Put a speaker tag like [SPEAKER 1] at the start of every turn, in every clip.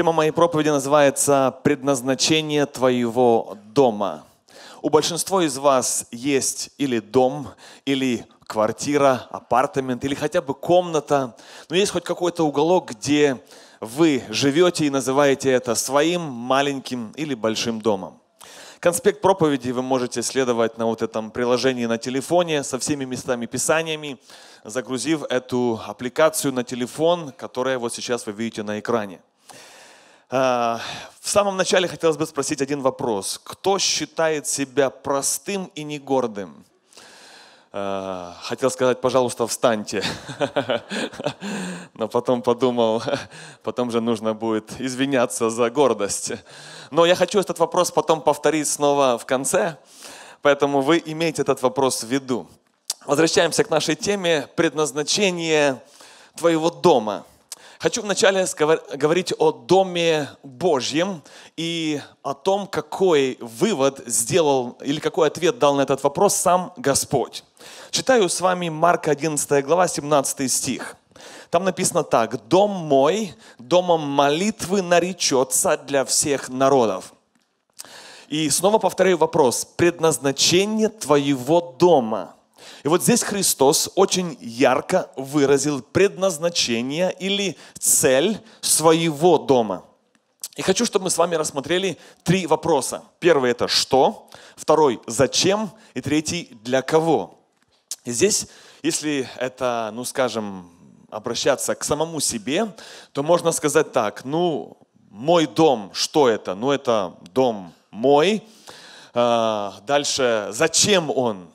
[SPEAKER 1] Тема моей проповеди называется «Предназначение твоего дома». У большинства из вас есть или дом, или квартира, апартамент, или хотя бы комната, но есть хоть какой-то уголок, где вы живете и называете это своим маленьким или большим домом. Конспект проповеди вы можете следовать на вот этом приложении на телефоне со всеми местами писаниями, загрузив эту аппликацию на телефон, которая вот сейчас вы видите на экране. Э, в самом начале хотелось бы спросить один вопрос. Кто считает себя простым и не гордым? Э, хотел сказать, пожалуйста, встаньте. Но потом подумал, потом же нужно будет извиняться за гордость. Но я хочу этот вопрос потом повторить снова в конце, поэтому вы имеете этот вопрос в виду. Возвращаемся к нашей теме «Предназначение твоего дома». Хочу вначале говорить о Доме Божьем и о том, какой вывод сделал или какой ответ дал на этот вопрос сам Господь. Читаю с вами Марк 11 глава, 17 стих. Там написано так, «Дом мой, домом молитвы наречется для всех народов». И снова повторяю вопрос, предназначение твоего дома – и вот здесь Христос очень ярко выразил предназначение или цель своего дома. И хочу, чтобы мы с вами рассмотрели три вопроса. Первый – это «что?», второй – «зачем?», и третий – «для кого?». И здесь, если это, ну скажем, обращаться к самому себе, то можно сказать так, ну, мой дом, что это? Ну, это дом мой. А, дальше, зачем он?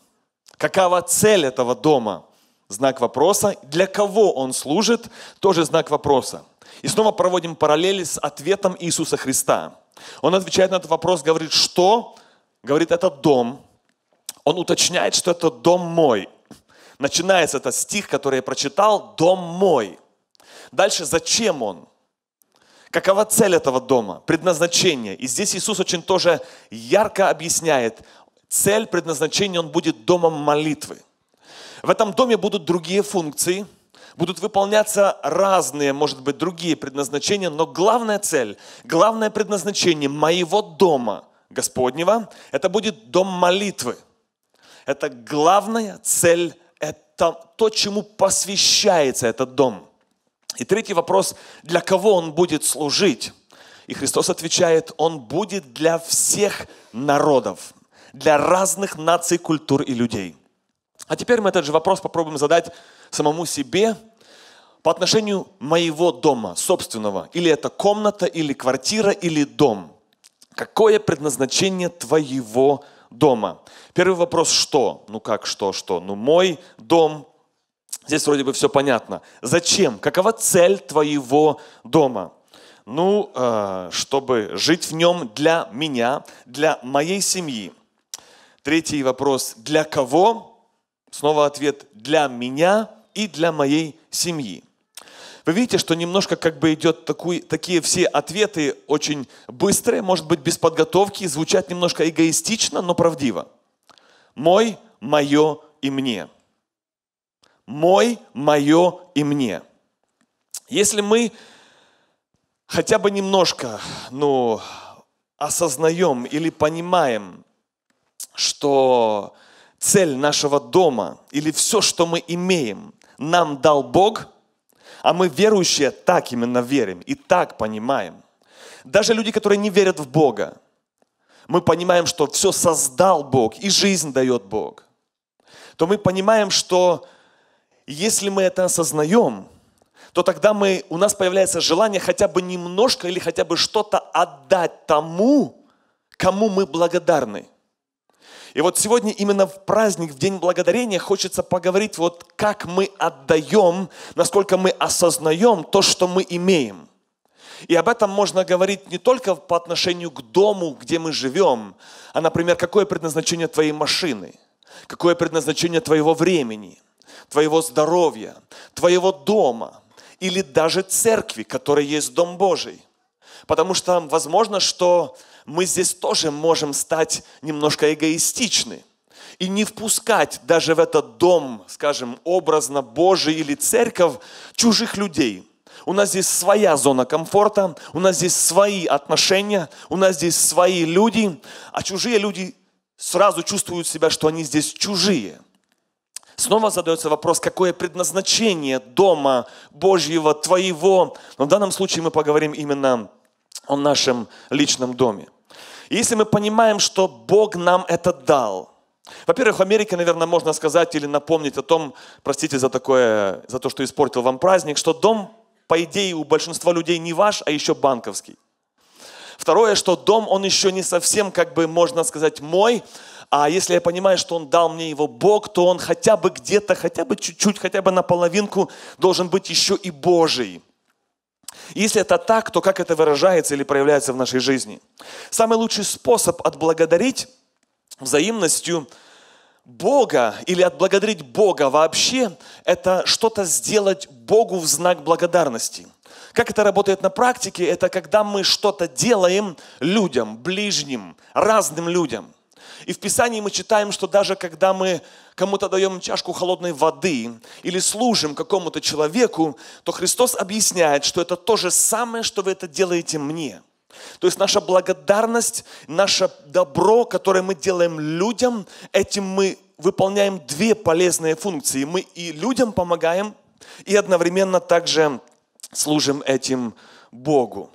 [SPEAKER 1] Какова цель этого дома? Знак вопроса. Для кого он служит? Тоже знак вопроса. И снова проводим параллели с ответом Иисуса Христа. Он отвечает на этот вопрос, говорит, что? Говорит, это дом. Он уточняет, что это дом мой. Начинается этот стих, который я прочитал, дом мой. Дальше, зачем он? Какова цель этого дома? Предназначение. И здесь Иисус очень тоже ярко объясняет, цель, предназначение, он будет домом молитвы. В этом доме будут другие функции, будут выполняться разные, может быть, другие предназначения, но главная цель, главное предназначение моего дома Господнего, это будет дом молитвы. Это главная цель, это то, чему посвящается этот дом. И третий вопрос, для кого он будет служить? И Христос отвечает, он будет для всех народов для разных наций, культур и людей. А теперь мы этот же вопрос попробуем задать самому себе по отношению моего дома, собственного. Или это комната, или квартира, или дом. Какое предназначение твоего дома? Первый вопрос – что? Ну как, что, что? Ну мой дом, здесь вроде бы все понятно. Зачем? Какова цель твоего дома? Ну, э, чтобы жить в нем для меня, для моей семьи – Третий вопрос. Для кого? Снова ответ. Для меня и для моей семьи. Вы видите, что немножко как бы идет такой, такие все ответы очень быстрые, может быть, без подготовки, звучат немножко эгоистично, но правдиво. Мой, мое и мне. Мой, мое и мне. Если мы хотя бы немножко, ну, осознаем или понимаем, что цель нашего дома или все, что мы имеем, нам дал Бог, а мы верующие так именно верим и так понимаем. Даже люди, которые не верят в Бога, мы понимаем, что все создал Бог и жизнь дает Бог, то мы понимаем, что если мы это осознаем, то тогда мы, у нас появляется желание хотя бы немножко или хотя бы что-то отдать тому, кому мы благодарны – и вот сегодня именно в праздник, в День Благодарения хочется поговорить, вот как мы отдаем, насколько мы осознаем то, что мы имеем. И об этом можно говорить не только по отношению к дому, где мы живем, а, например, какое предназначение твоей машины, какое предназначение твоего времени, твоего здоровья, твоего дома или даже церкви, которая есть Дом Божий. Потому что возможно, что мы здесь тоже можем стать немножко эгоистичны и не впускать даже в этот дом, скажем, образно Божий или церковь, чужих людей. У нас здесь своя зона комфорта, у нас здесь свои отношения, у нас здесь свои люди, а чужие люди сразу чувствуют себя, что они здесь чужие. Снова задается вопрос, какое предназначение дома Божьего, твоего. Но в данном случае мы поговорим именно о нашем личном доме. И если мы понимаем, что Бог нам это дал, во-первых, в Америке, наверное, можно сказать или напомнить о том, простите за такое, за то, что испортил вам праздник, что дом, по идее, у большинства людей не ваш, а еще банковский. Второе, что дом, он еще не совсем, как бы можно сказать, мой, а если я понимаю, что Он дал мне его Бог, то Он хотя бы где-то, хотя бы чуть-чуть, хотя бы наполовинку должен быть еще и Божий. Если это так, то как это выражается или проявляется в нашей жизни? Самый лучший способ отблагодарить взаимностью Бога или отблагодарить Бога вообще, это что-то сделать Богу в знак благодарности. Как это работает на практике? Это когда мы что-то делаем людям, ближним, разным людям. И в Писании мы читаем, что даже когда мы кому-то даем чашку холодной воды или служим какому-то человеку, то Христос объясняет, что это то же самое, что вы это делаете мне. То есть наша благодарность, наше добро, которое мы делаем людям, этим мы выполняем две полезные функции. Мы и людям помогаем, и одновременно также служим этим Богу.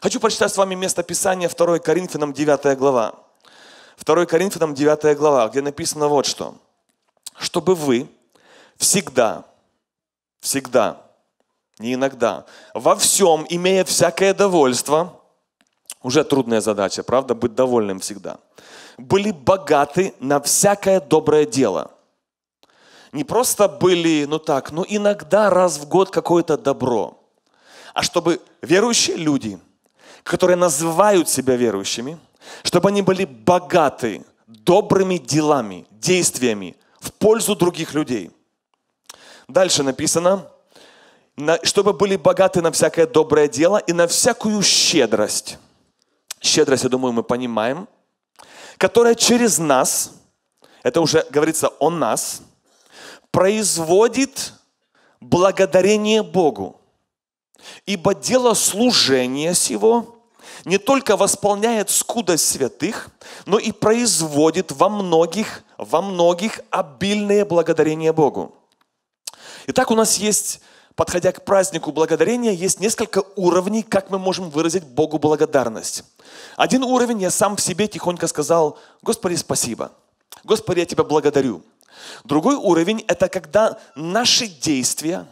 [SPEAKER 1] Хочу прочитать с вами место Писания 2 Коринфянам 9 глава. 2 Коринфянам 9 глава, где написано вот что. Чтобы вы всегда, всегда, не иногда, во всем, имея всякое довольство, уже трудная задача, правда, быть довольным всегда, были богаты на всякое доброе дело. Не просто были, ну так, ну иногда раз в год какое-то добро, а чтобы верующие люди, которые называют себя верующими – чтобы они были богаты добрыми делами, действиями в пользу других людей. Дальше написано, чтобы были богаты на всякое доброе дело и на всякую щедрость. Щедрость, я думаю, мы понимаем, которая через нас, это уже говорится о нас, производит благодарение Богу. Ибо дело служения сего – не только восполняет скудость святых, но и производит во многих, во многих обильное благодарение Богу. Итак, у нас есть, подходя к празднику благодарения, есть несколько уровней, как мы можем выразить Богу благодарность. Один уровень я сам в себе тихонько сказал, Господи, спасибо. Господи, я Тебя благодарю. Другой уровень – это когда наши действия,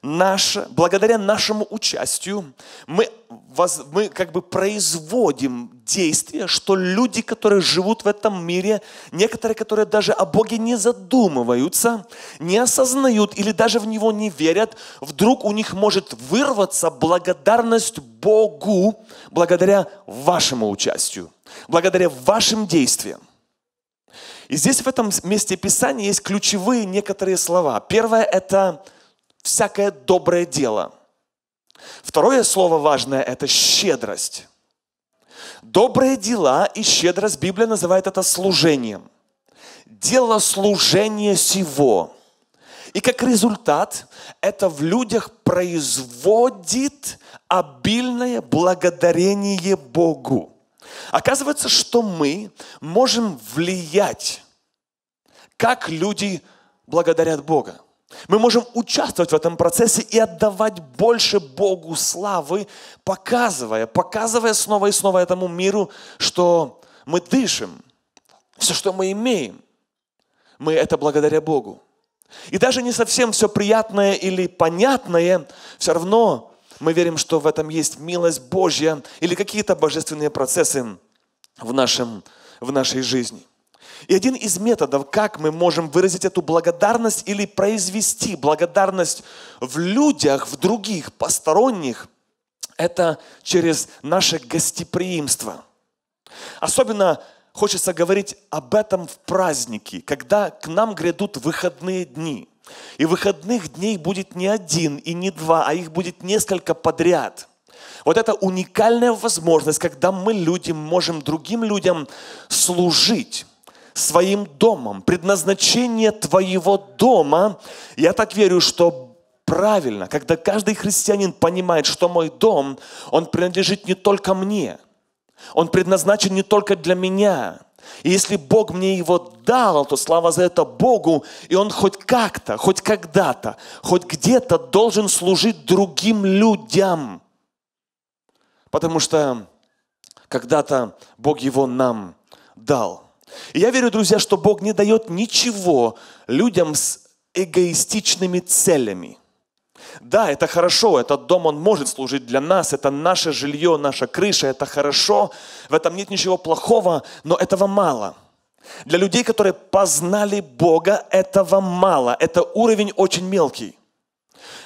[SPEAKER 1] наше, благодаря нашему участию, мы мы как бы производим действия, что люди, которые живут в этом мире, некоторые, которые даже о Боге не задумываются, не осознают или даже в Него не верят, вдруг у них может вырваться благодарность Богу благодаря вашему участию, благодаря вашим действиям. И здесь в этом месте Писания есть ключевые некоторые слова. Первое – это всякое доброе дело – Второе слово важное – это щедрость. Добрые дела и щедрость, Библия называет это служением. Дело служения сего. И как результат, это в людях производит обильное благодарение Богу. Оказывается, что мы можем влиять, как люди благодарят Бога. Мы можем участвовать в этом процессе и отдавать больше Богу славы, показывая, показывая снова и снова этому миру, что мы дышим, все, что мы имеем, мы это благодаря Богу. И даже не совсем все приятное или понятное, все равно мы верим, что в этом есть милость Божья или какие-то божественные процессы в, нашем, в нашей жизни. И один из методов, как мы можем выразить эту благодарность или произвести благодарность в людях, в других, посторонних, это через наше гостеприимство. Особенно хочется говорить об этом в праздники, когда к нам грядут выходные дни. И выходных дней будет не один и не два, а их будет несколько подряд – вот это уникальная возможность, когда мы люди можем другим людям служить своим домом. Предназначение твоего дома, я так верю, что правильно, когда каждый христианин понимает, что мой дом, он принадлежит не только мне, он предназначен не только для меня. И если Бог мне его дал, то слава за это Богу, и он хоть как-то, хоть когда-то, хоть где-то должен служить другим людям. Потому что когда-то Бог его нам дал – и я верю, друзья, что Бог не дает ничего людям с эгоистичными целями. Да, это хорошо, этот дом, он может служить для нас, это наше жилье, наша крыша, это хорошо, в этом нет ничего плохого, но этого мало. Для людей, которые познали Бога, этого мало, это уровень очень мелкий.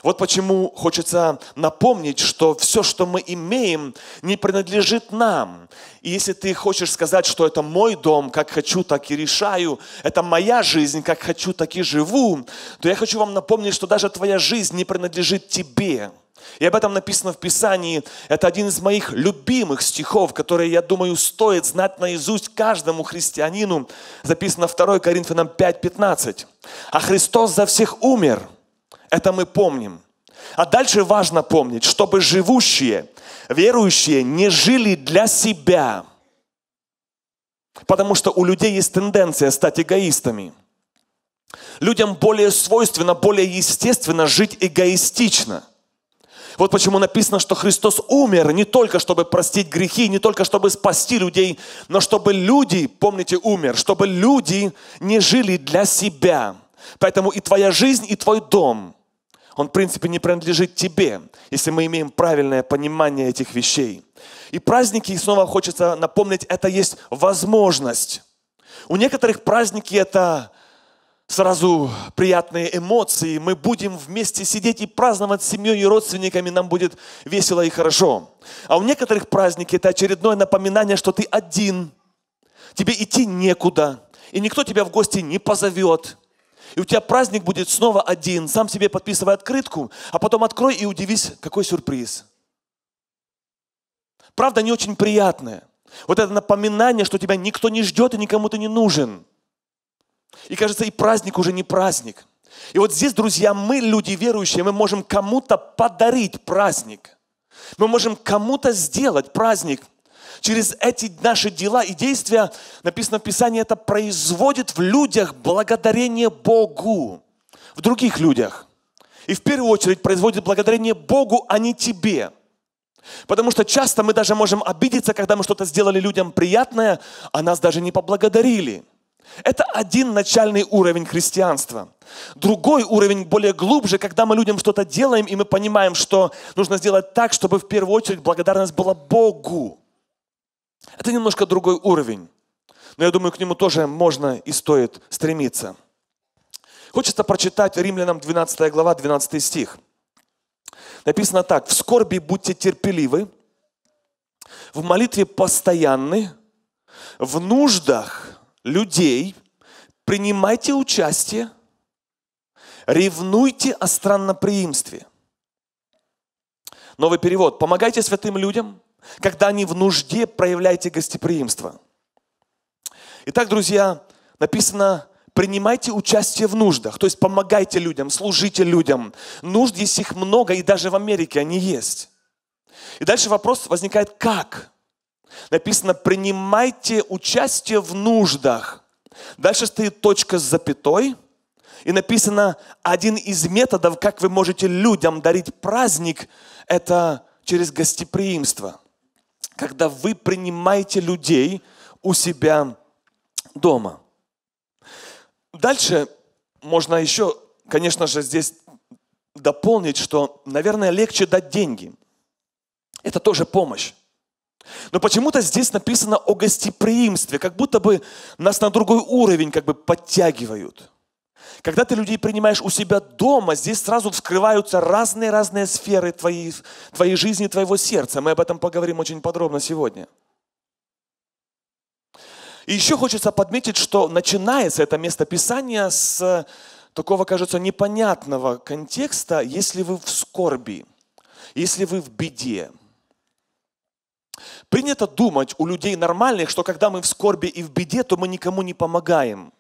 [SPEAKER 1] Вот почему хочется напомнить, что все, что мы имеем, не принадлежит нам. И если ты хочешь сказать, что это мой дом, как хочу, так и решаю, это моя жизнь, как хочу, так и живу, то я хочу вам напомнить, что даже твоя жизнь не принадлежит тебе. И об этом написано в Писании. Это один из моих любимых стихов, которые, я думаю, стоит знать наизусть каждому христианину. Записано 2 Коринфянам 5:15. «А Христос за всех умер, это мы помним. А дальше важно помнить, чтобы живущие, верующие не жили для себя. Потому что у людей есть тенденция стать эгоистами. Людям более свойственно, более естественно жить эгоистично. Вот почему написано, что Христос умер не только, чтобы простить грехи, не только, чтобы спасти людей, но чтобы люди, помните, умер, чтобы люди не жили для себя. Поэтому и твоя жизнь, и твой дом – он, в принципе, не принадлежит тебе, если мы имеем правильное понимание этих вещей. И праздники, снова хочется напомнить, это есть возможность. У некоторых праздники это сразу приятные эмоции. Мы будем вместе сидеть и праздновать с семьей и родственниками, нам будет весело и хорошо. А у некоторых праздники это очередное напоминание, что ты один, тебе идти некуда, и никто тебя в гости не позовет – и у тебя праздник будет снова один. Сам себе подписывай открытку, а потом открой и удивись, какой сюрприз. Правда, не очень приятная. Вот это напоминание, что тебя никто не ждет и никому ты не нужен. И кажется, и праздник уже не праздник. И вот здесь, друзья, мы, люди верующие, мы можем кому-то подарить праздник. Мы можем кому-то сделать праздник – через эти наши дела и действия, написано в Писании, это производит в людях благодарение Богу, в других людях. И в первую очередь производит благодарение Богу, а не тебе. Потому что часто мы даже можем обидеться, когда мы что-то сделали людям приятное, а нас даже не поблагодарили. Это один начальный уровень христианства. Другой уровень более глубже, когда мы людям что-то делаем, и мы понимаем, что нужно сделать так, чтобы в первую очередь благодарность была Богу. Это немножко другой уровень. Но я думаю, к нему тоже можно и стоит стремиться. Хочется прочитать Римлянам 12 глава, 12 стих. Написано так. «В скорби будьте терпеливы, в молитве постоянны, в нуждах людей принимайте участие, ревнуйте о странноприимстве». Новый перевод. «Помогайте святым людям, когда они в нужде, проявляйте гостеприимство. Итак, друзья, написано, принимайте участие в нуждах, то есть помогайте людям, служите людям. Нужд есть их много, и даже в Америке они есть. И дальше вопрос возникает, как? Написано, принимайте участие в нуждах. Дальше стоит точка с запятой. И написано, один из методов, как вы можете людям дарить праздник, это через гостеприимство когда вы принимаете людей у себя дома. Дальше можно еще, конечно же, здесь дополнить, что, наверное, легче дать деньги. Это тоже помощь. Но почему-то здесь написано о гостеприимстве, как будто бы нас на другой уровень как бы подтягивают. Когда ты людей принимаешь у себя дома, здесь сразу вскрываются разные-разные сферы твоей, твоей жизни, твоего сердца. Мы об этом поговорим очень подробно сегодня. И еще хочется подметить, что начинается это местописание с такого, кажется, непонятного контекста, если вы в скорби, если вы в беде. Принято думать у людей нормальных, что когда мы в скорби и в беде, то мы никому не помогаем –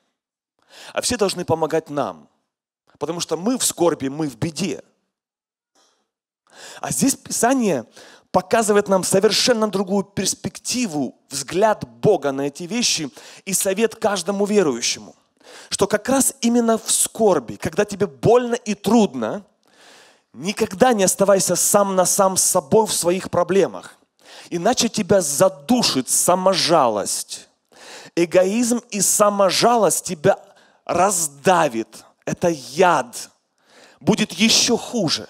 [SPEAKER 1] а все должны помогать нам. Потому что мы в скорби, мы в беде. А здесь Писание показывает нам совершенно другую перспективу, взгляд Бога на эти вещи и совет каждому верующему. Что как раз именно в скорби, когда тебе больно и трудно, никогда не оставайся сам на сам с собой в своих проблемах. Иначе тебя задушит саможалость. Эгоизм и саможалость тебя раздавит, это яд, будет еще хуже.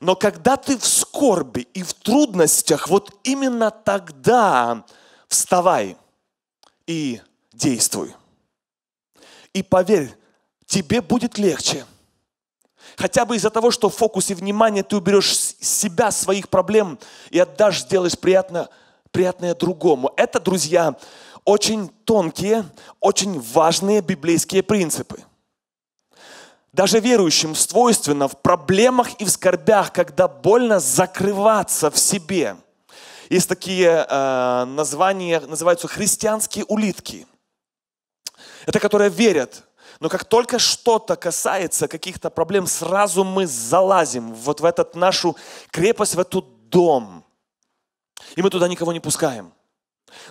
[SPEAKER 1] Но когда ты в скорби и в трудностях, вот именно тогда вставай и действуй. И поверь, тебе будет легче. Хотя бы из-за того, что в фокусе внимания ты уберешь с себя, своих проблем и отдашь, сделаешь приятно, приятное другому. Это, друзья, очень тонкие, очень важные библейские принципы. Даже верующим свойственно в проблемах и в скорбях, когда больно закрываться в себе. Есть такие э, названия, называются христианские улитки. Это которые верят, но как только что-то касается каких-то проблем, сразу мы залазим вот в этот нашу крепость, в этот дом. И мы туда никого не пускаем.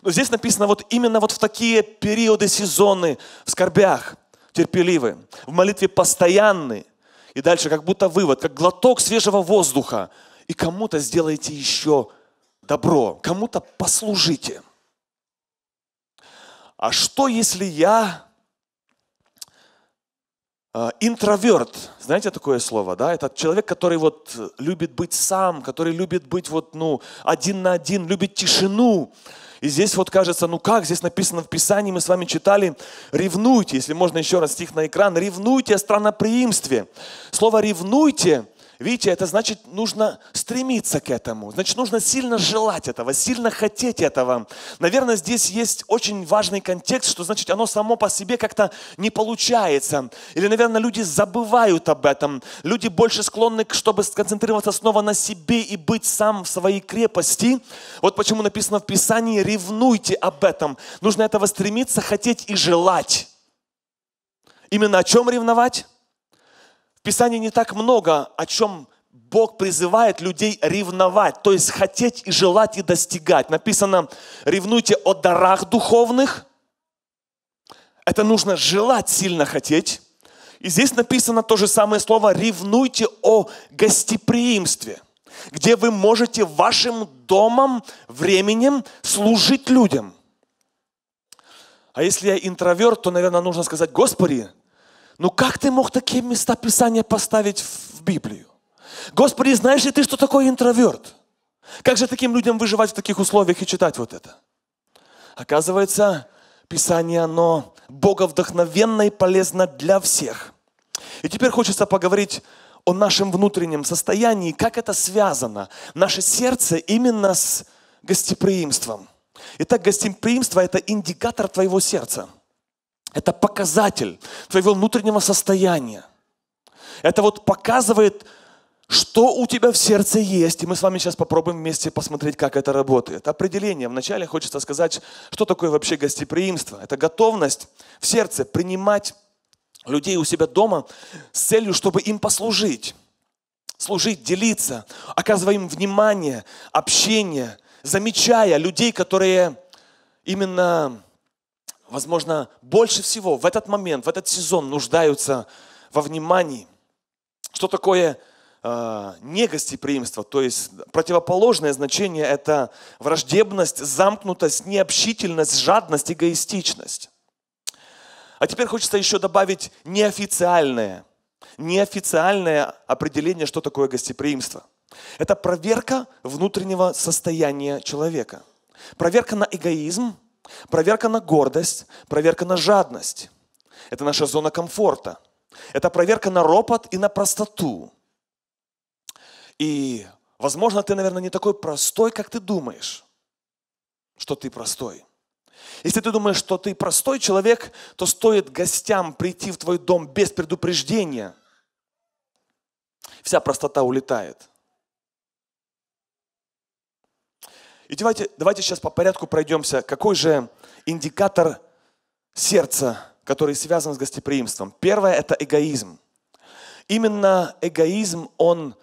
[SPEAKER 1] Но здесь написано вот именно вот в такие периоды сезоны в скорбях терпеливы, в молитве постоянны. И дальше как будто вывод, как глоток свежего воздуха. И кому-то сделайте еще добро, кому-то послужите. А что если я а, интроверт, знаете такое слово, да? Это человек, который вот любит быть сам, который любит быть вот, ну, один на один, любит тишину. И здесь вот кажется, ну как, здесь написано в Писании, мы с вами читали, ревнуйте, если можно еще раз стих на экран, ревнуйте о страноприимстве. Слово ревнуйте Видите, это значит, нужно стремиться к этому. Значит, нужно сильно желать этого, сильно хотеть этого. Наверное, здесь есть очень важный контекст, что значит, оно само по себе как-то не получается. Или, наверное, люди забывают об этом. Люди больше склонны, чтобы сконцентрироваться снова на себе и быть сам в своей крепости. Вот почему написано в Писании, ревнуйте об этом. Нужно этого стремиться, хотеть и желать. Именно о чем ревновать? Писании не так много, о чем Бог призывает людей ревновать, то есть хотеть и желать и достигать. Написано, ревнуйте о дарах духовных. Это нужно желать сильно хотеть. И здесь написано то же самое слово «ревнуйте о гостеприимстве», где вы можете вашим домом, временем служить людям. А если я интроверт, то, наверное, нужно сказать, Господи, ну как ты мог такие места Писания поставить в Библию? Господи, знаешь ли ты, что такое интроверт? Как же таким людям выживать в таких условиях и читать вот это? Оказывается, Писание, оно Бога вдохновенно и полезно для всех. И теперь хочется поговорить о нашем внутреннем состоянии, как это связано, наше сердце именно с гостеприимством. Итак, гостеприимство – это индикатор твоего сердца – это показатель твоего внутреннего состояния. Это вот показывает, что у тебя в сердце есть. И мы с вами сейчас попробуем вместе посмотреть, как это работает. Определение. Вначале хочется сказать, что такое вообще гостеприимство. Это готовность в сердце принимать людей у себя дома с целью, чтобы им послужить. Служить, делиться, оказывая им внимание, общение, замечая людей, которые именно возможно, больше всего в этот момент, в этот сезон нуждаются во внимании. Что такое э, а, негостеприимство? То есть противоположное значение – это враждебность, замкнутость, необщительность, жадность, эгоистичность. А теперь хочется еще добавить неофициальное. Неофициальное определение, что такое гостеприимство. Это проверка внутреннего состояния человека. Проверка на эгоизм – Проверка на гордость, проверка на жадность. Это наша зона комфорта. Это проверка на ропот и на простоту. И, возможно, ты, наверное, не такой простой, как ты думаешь, что ты простой. Если ты думаешь, что ты простой человек, то стоит гостям прийти в твой дом без предупреждения. Вся простота улетает – И давайте, давайте сейчас по порядку пройдемся, какой же индикатор сердца, который связан с гостеприимством. Первое – это эгоизм. Именно эгоизм, он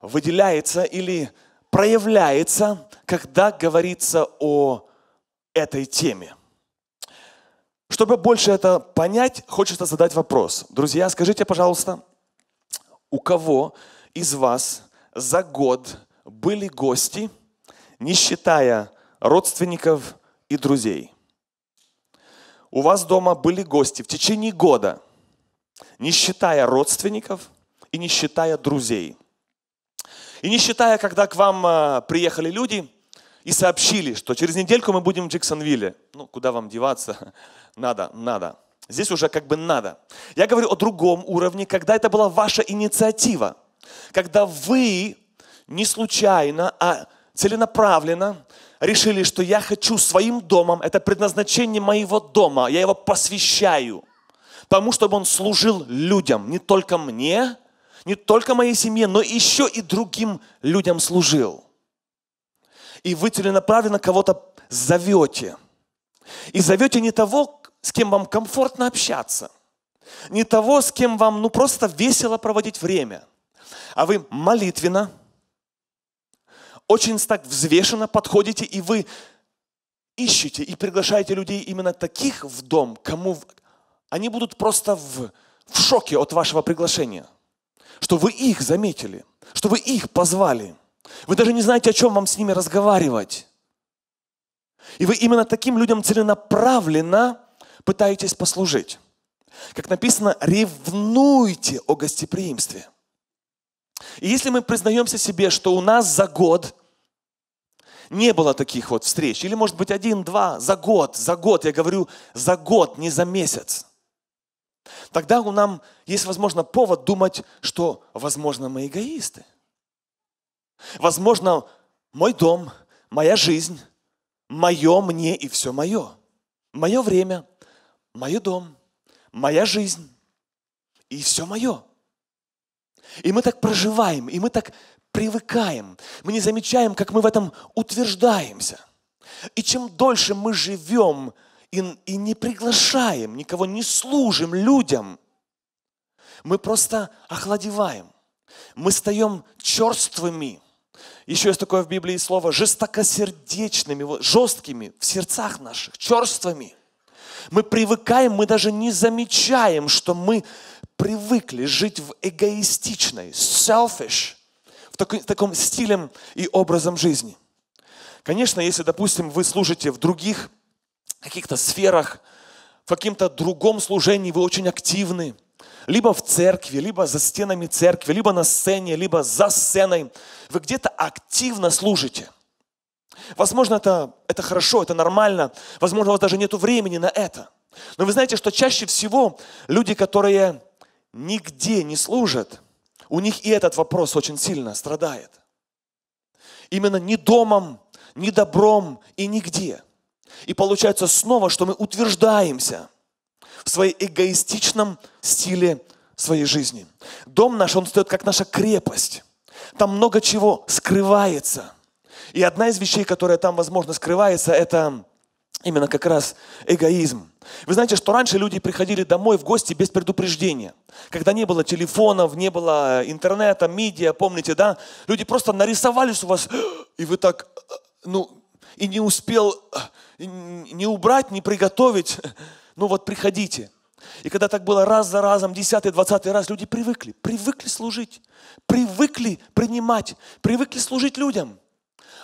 [SPEAKER 1] выделяется или проявляется, когда говорится о этой теме. Чтобы больше это понять, хочется задать вопрос. Друзья, скажите, пожалуйста, у кого из вас за год были гости – не считая родственников и друзей. У вас дома были гости в течение года, не считая родственников и не считая друзей. И не считая, когда к вам а, приехали люди и сообщили, что через недельку мы будем в Джексонвилле. Ну, куда вам деваться? Надо, надо. Здесь уже как бы надо. Я говорю о другом уровне, когда это была ваша инициатива. Когда вы не случайно, а целенаправленно решили, что я хочу своим домом, это предназначение моего дома, я его посвящаю тому, чтобы он служил людям, не только мне, не только моей семье, но еще и другим людям служил. И вы целенаправленно кого-то зовете. И зовете не того, с кем вам комфортно общаться, не того, с кем вам ну просто весело проводить время, а вы молитвенно – очень так взвешенно подходите, и вы ищете и приглашаете людей именно таких в дом, кому они будут просто в, в шоке от вашего приглашения, что вы их заметили, что вы их позвали. Вы даже не знаете, о чем вам с ними разговаривать. И вы именно таким людям целенаправленно пытаетесь послужить. Как написано, ревнуйте о гостеприимстве. И если мы признаемся себе, что у нас за год не было таких вот встреч, или может быть один-два за год, за год, я говорю за год, не за месяц, тогда у нас есть, возможно, повод думать, что, возможно, мы эгоисты. Возможно, мой дом, моя жизнь, мое мне и все мое. Мое время, мой дом, моя жизнь и все мое. И мы так проживаем, и мы так привыкаем. Мы не замечаем, как мы в этом утверждаемся. И чем дольше мы живем и, и не приглашаем никого, не служим людям, мы просто охладеваем. Мы стаем черствыми. Еще есть такое в Библии слово жестокосердечными, жесткими в сердцах наших, черствыми. Мы привыкаем, мы даже не замечаем, что мы привыкли жить в эгоистичной, selfish, в, таком стилем и образом жизни. Конечно, если, допустим, вы служите в других каких-то сферах, в каком-то другом служении вы очень активны, либо в церкви, либо за стенами церкви, либо на сцене, либо за сценой, вы где-то активно служите. Возможно, это, это хорошо, это нормально, возможно, у вас даже нет времени на это. Но вы знаете, что чаще всего люди, которые нигде не служат, у них и этот вопрос очень сильно страдает. Именно не домом, не добром и нигде. И получается снова, что мы утверждаемся в своей эгоистичном стиле своей жизни. Дом наш, он стоит как наша крепость. Там много чего скрывается. И одна из вещей, которая там, возможно, скрывается, это именно как раз эгоизм. Вы знаете, что раньше люди приходили домой в гости без предупреждения. Когда не было телефонов, не было интернета, медиа, помните, да? Люди просто нарисовались у вас, и вы так, ну, и не успел не убрать, не приготовить. Ну вот приходите. И когда так было раз за разом, десятый, двадцатый раз, люди привыкли, привыкли служить, привыкли принимать, привыкли служить людям.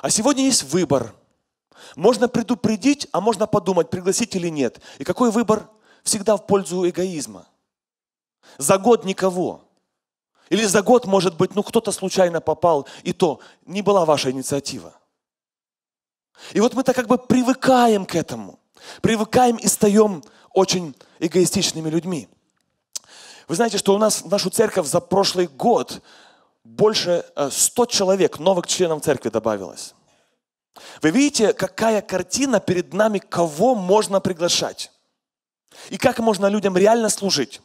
[SPEAKER 1] А сегодня есть выбор – можно предупредить, а можно подумать, пригласить или нет. И какой выбор? Всегда в пользу эгоизма. За год никого. Или за год, может быть, ну кто-то случайно попал, и то не была ваша инициатива. И вот мы-то как бы привыкаем к этому. Привыкаем и стаем очень эгоистичными людьми. Вы знаете, что у нас в нашу церковь за прошлый год больше 100 э, человек новых членов церкви добавилось. Вы видите, какая картина перед нами, кого можно приглашать? И как можно людям реально служить?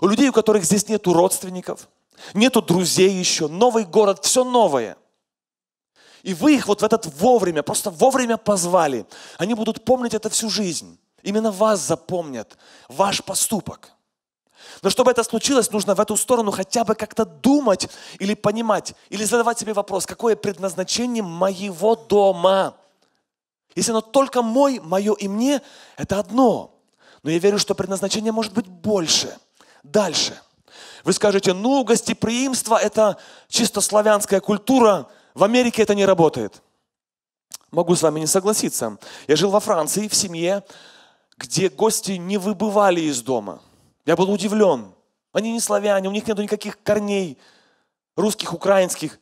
[SPEAKER 1] У людей, у которых здесь нету родственников, нету друзей еще, новый город, все новое. И вы их вот в этот вовремя, просто вовремя позвали. Они будут помнить это всю жизнь. Именно вас запомнят, ваш поступок – но чтобы это случилось, нужно в эту сторону хотя бы как-то думать или понимать, или задавать себе вопрос, какое предназначение моего дома. Если оно только мой, мое и мне, это одно. Но я верю, что предназначение может быть больше, дальше. Вы скажете, ну, гостеприимство – это чисто славянская культура, в Америке это не работает. Могу с вами не согласиться. Я жил во Франции в семье, где гости не выбывали из дома – я был удивлен. Они не славяне, у них нет никаких корней русских, украинских.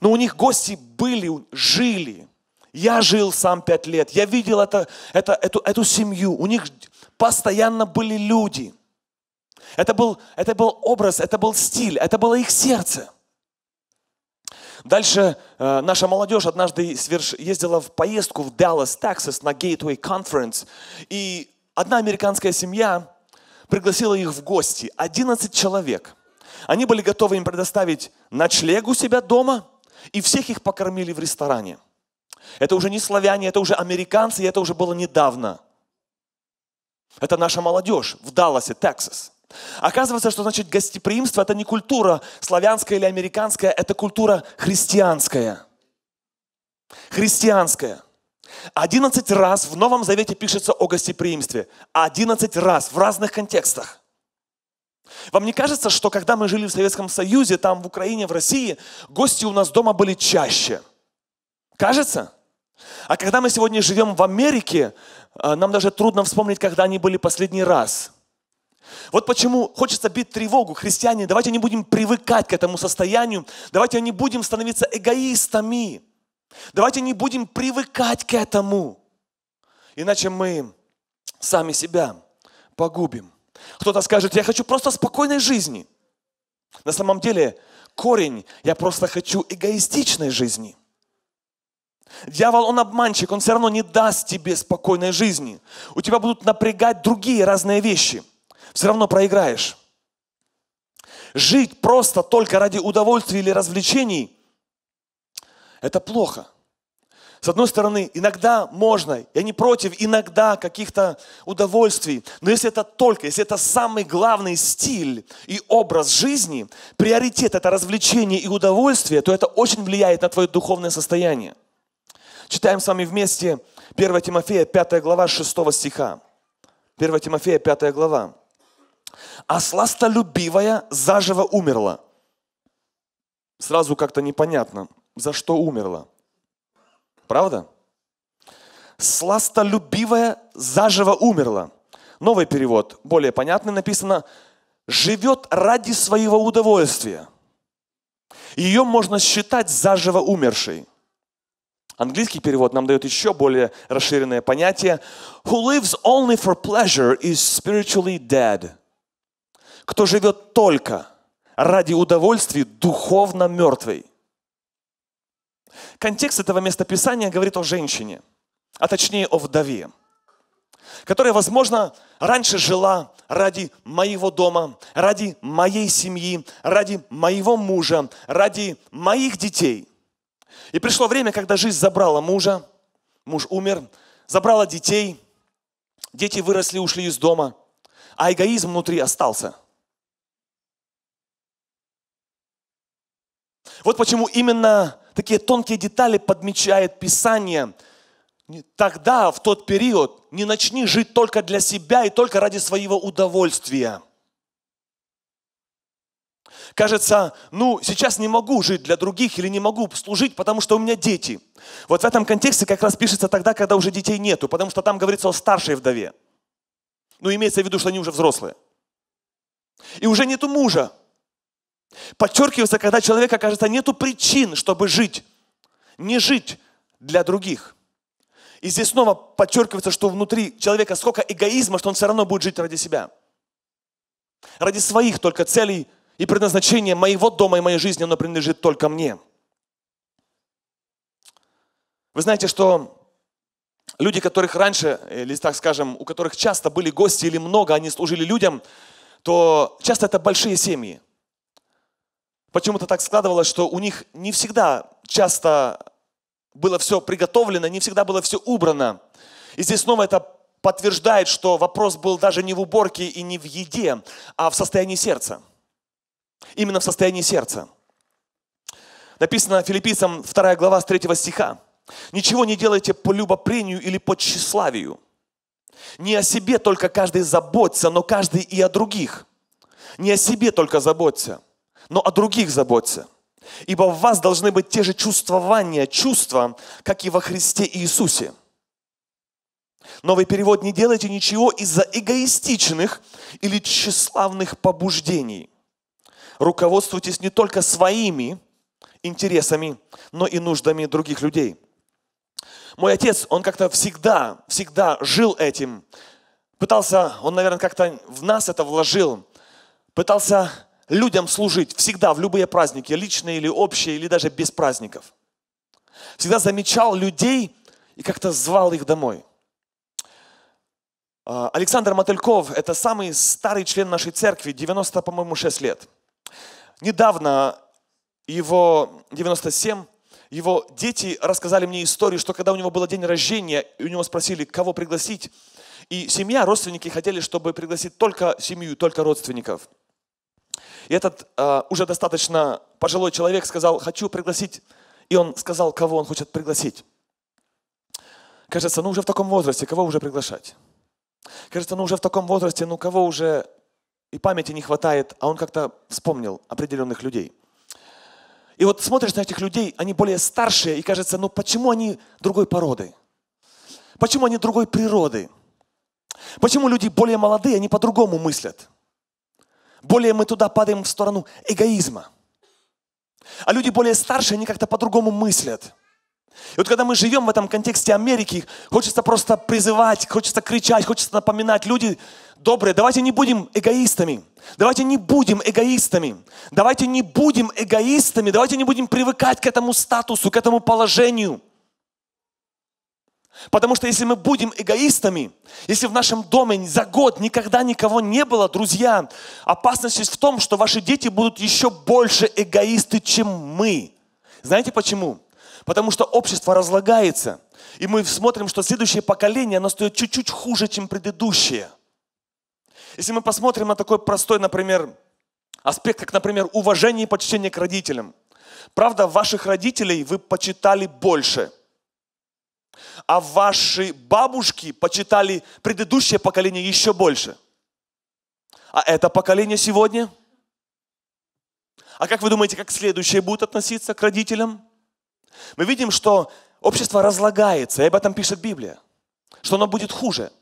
[SPEAKER 1] Но у них гости были, жили. Я жил сам пять лет. Я видел это, это, эту, эту семью. У них постоянно были люди. Это был, это был образ, это был стиль, это было их сердце. Дальше э, наша молодежь однажды сверш... ездила в поездку в Даллас, Texas на Gateway Conference. И одна американская семья пригласила их в гости. 11 человек. Они были готовы им предоставить ночлег у себя дома, и всех их покормили в ресторане. Это уже не славяне, это уже американцы, и это уже было недавно. Это наша молодежь в Далласе, Texas. Оказывается, что значит гостеприимство – это не культура славянская или американская, это культура христианская. Христианская. 11 раз в Новом Завете пишется о гостеприимстве. 11 раз в разных контекстах. Вам не кажется, что когда мы жили в Советском Союзе, там в Украине, в России, гости у нас дома были чаще? Кажется? А когда мы сегодня живем в Америке, а, нам даже трудно вспомнить, когда они были последний раз. Вот почему хочется бить тревогу, христиане, давайте не будем привыкать к этому состоянию, давайте не будем становиться эгоистами. Давайте не будем привыкать к этому, иначе мы сами себя погубим. Кто-то скажет, я хочу просто спокойной жизни. На самом деле, корень, я просто хочу эгоистичной жизни. Дьявол, он обманщик, он все равно не даст тебе спокойной жизни. У тебя будут напрягать другие разные вещи. Все равно проиграешь. Жить просто только ради удовольствия или развлечений – это плохо. С одной стороны, иногда можно, я не против иногда каких-то удовольствий, но если это только, если это самый главный стиль и образ жизни, приоритет это развлечение и удовольствие, то это очень влияет на твое духовное состояние. Читаем с вами вместе 1 Тимофея 5 глава 6 стиха. 1 Тимофея 5 глава. «А сластолюбивая заживо умерла, сразу как-то непонятно, за что умерла. Правда? Сластолюбивая заживо умерла. Новый перевод, более понятный, написано «живет ради своего удовольствия». Ее можно считать заживо умершей. Английский перевод нам дает еще более расширенное понятие «Who lives only for pleasure is spiritually dead». Кто живет только – ради удовольствий духовно мертвой. Контекст этого местописания говорит о женщине, а точнее о вдове, которая, возможно, раньше жила ради моего дома, ради моей семьи, ради моего мужа, ради моих детей. И пришло время, когда жизнь забрала мужа, муж умер, забрала детей, дети выросли, ушли из дома, а эгоизм внутри остался – Вот почему именно такие тонкие детали подмечает Писание. Тогда, в тот период, не начни жить только для себя и только ради своего удовольствия. Кажется, ну, сейчас не могу жить для других или не могу служить, потому что у меня дети. Вот в этом контексте как раз пишется тогда, когда уже детей нету, потому что там говорится о старшей вдове. Ну, имеется в виду, что они уже взрослые. И уже нету мужа. Подчеркивается, когда человек кажется, нету причин, чтобы жить, не жить для других. И здесь снова подчеркивается, что внутри человека сколько эгоизма, что он все равно будет жить ради себя. Ради своих только целей и предназначения моего дома и моей жизни, оно принадлежит только мне. Вы знаете, что люди, которых раньше, или так скажем, у которых часто были гости или много, они служили людям, то часто это большие семьи почему-то так складывалось, что у них не всегда часто было все приготовлено, не всегда было все убрано. И здесь снова это подтверждает, что вопрос был даже не в уборке и не в еде, а в состоянии сердца. Именно в состоянии сердца. Написано филиппийцам 2 глава с 3 стиха. «Ничего не делайте по любопрению или по тщеславию. Не о себе только каждый заботься, но каждый и о других. Не о себе только заботься, но о других заботься. Ибо в вас должны быть те же чувствования, чувства, как и во Христе Иисусе. Новый перевод «Не делайте ничего из-за эгоистичных или тщеславных побуждений. Руководствуйтесь не только своими интересами, но и нуждами других людей». Мой отец, он как-то всегда, всегда жил этим. Пытался, он, наверное, как-то в нас это вложил. Пытался людям служить всегда в любые праздники, личные или общие, или даже без праздников. Всегда замечал людей и как-то звал их домой. А, Александр Мотыльков – это самый старый член нашей церкви, 90, по-моему, 6 лет. Недавно, его 97, его дети рассказали мне историю, что когда у него был день рождения, и у него спросили, кого пригласить, и семья, родственники хотели, чтобы пригласить только семью, только родственников – и этот э, уже достаточно пожилой человек сказал, хочу пригласить. И он сказал, кого он хочет пригласить. Кажется, ну уже в таком возрасте, кого уже приглашать? Кажется, ну уже в таком возрасте, ну кого уже и памяти не хватает, а он как-то вспомнил определенных людей. И вот смотришь на этих людей, они более старшие, и кажется, ну почему они другой породы? Почему они другой природы? Почему люди более молодые, они по-другому мыслят? более мы туда падаем в сторону эгоизма. А люди более старшие, они как-то по-другому мыслят. И вот когда мы живем в этом контексте Америки, хочется просто призывать, хочется кричать, хочется напоминать. Люди добрые, давайте не будем эгоистами. Давайте не будем эгоистами. Давайте не будем эгоистами. Давайте не будем привыкать к этому статусу, к этому положению. Потому что если мы будем эгоистами, если в нашем доме за год никогда никого не было, друзья, опасность есть в том, что ваши дети будут еще больше эгоисты, чем мы. Знаете почему? Потому что общество разлагается, и мы смотрим, что следующее поколение, оно стоит чуть-чуть хуже, чем предыдущее. Если мы посмотрим на такой простой, например, аспект, как, например, уважение и почтение к родителям. Правда, ваших родителей вы почитали больше – а ваши бабушки почитали предыдущее поколение еще больше. А это поколение сегодня? А как вы думаете, как следующее будет относиться к родителям? Мы видим, что общество разлагается, и об этом пишет Библия, что оно будет хуже.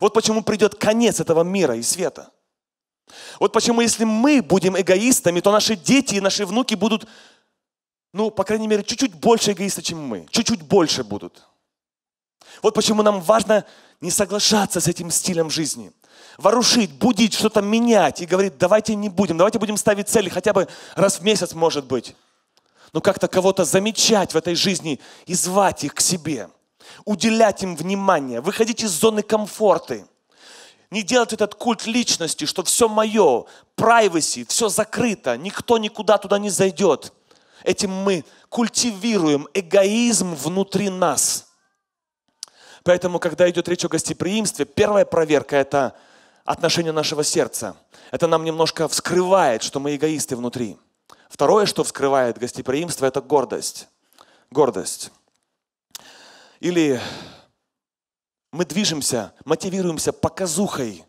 [SPEAKER 1] Вот почему придет конец этого мира и света. Вот почему, если мы будем эгоистами, то наши дети и наши внуки будут ну, по крайней мере, чуть-чуть больше эгоисты, чем мы. Чуть-чуть больше будут. Вот почему нам важно не соглашаться с этим стилем жизни. Ворушить, будить, что-то менять. И говорит, давайте не будем, давайте будем ставить цели хотя бы раз в месяц, может быть. Но как-то кого-то замечать в этой жизни и звать их к себе. Уделять им внимание, выходить из зоны комфорта. Не делать этот культ личности, что все мое, privacy, все закрыто, никто никуда туда не зайдет. Этим мы культивируем эгоизм внутри нас. Поэтому, когда идет речь о гостеприимстве, первая проверка – это отношение нашего сердца. Это нам немножко вскрывает, что мы эгоисты внутри. Второе, что вскрывает гостеприимство, это гордость. Гордость. Или мы движемся, мотивируемся показухой.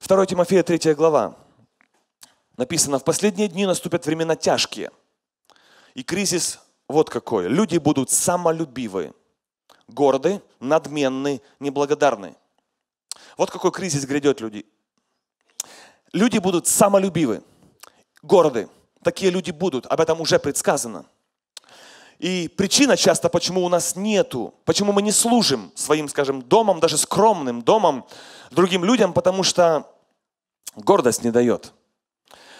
[SPEAKER 1] 2 Тимофея 3 глава написано, в последние дни наступят времена тяжкие. И кризис вот какой. Люди будут самолюбивы, горды, надменны, неблагодарны. Вот какой кризис грядет люди. Люди будут самолюбивы, горды. Такие люди будут, об этом уже предсказано. И причина часто, почему у нас нету, почему мы не служим своим, скажем, домом, даже скромным домом другим людям, потому что гордость не дает –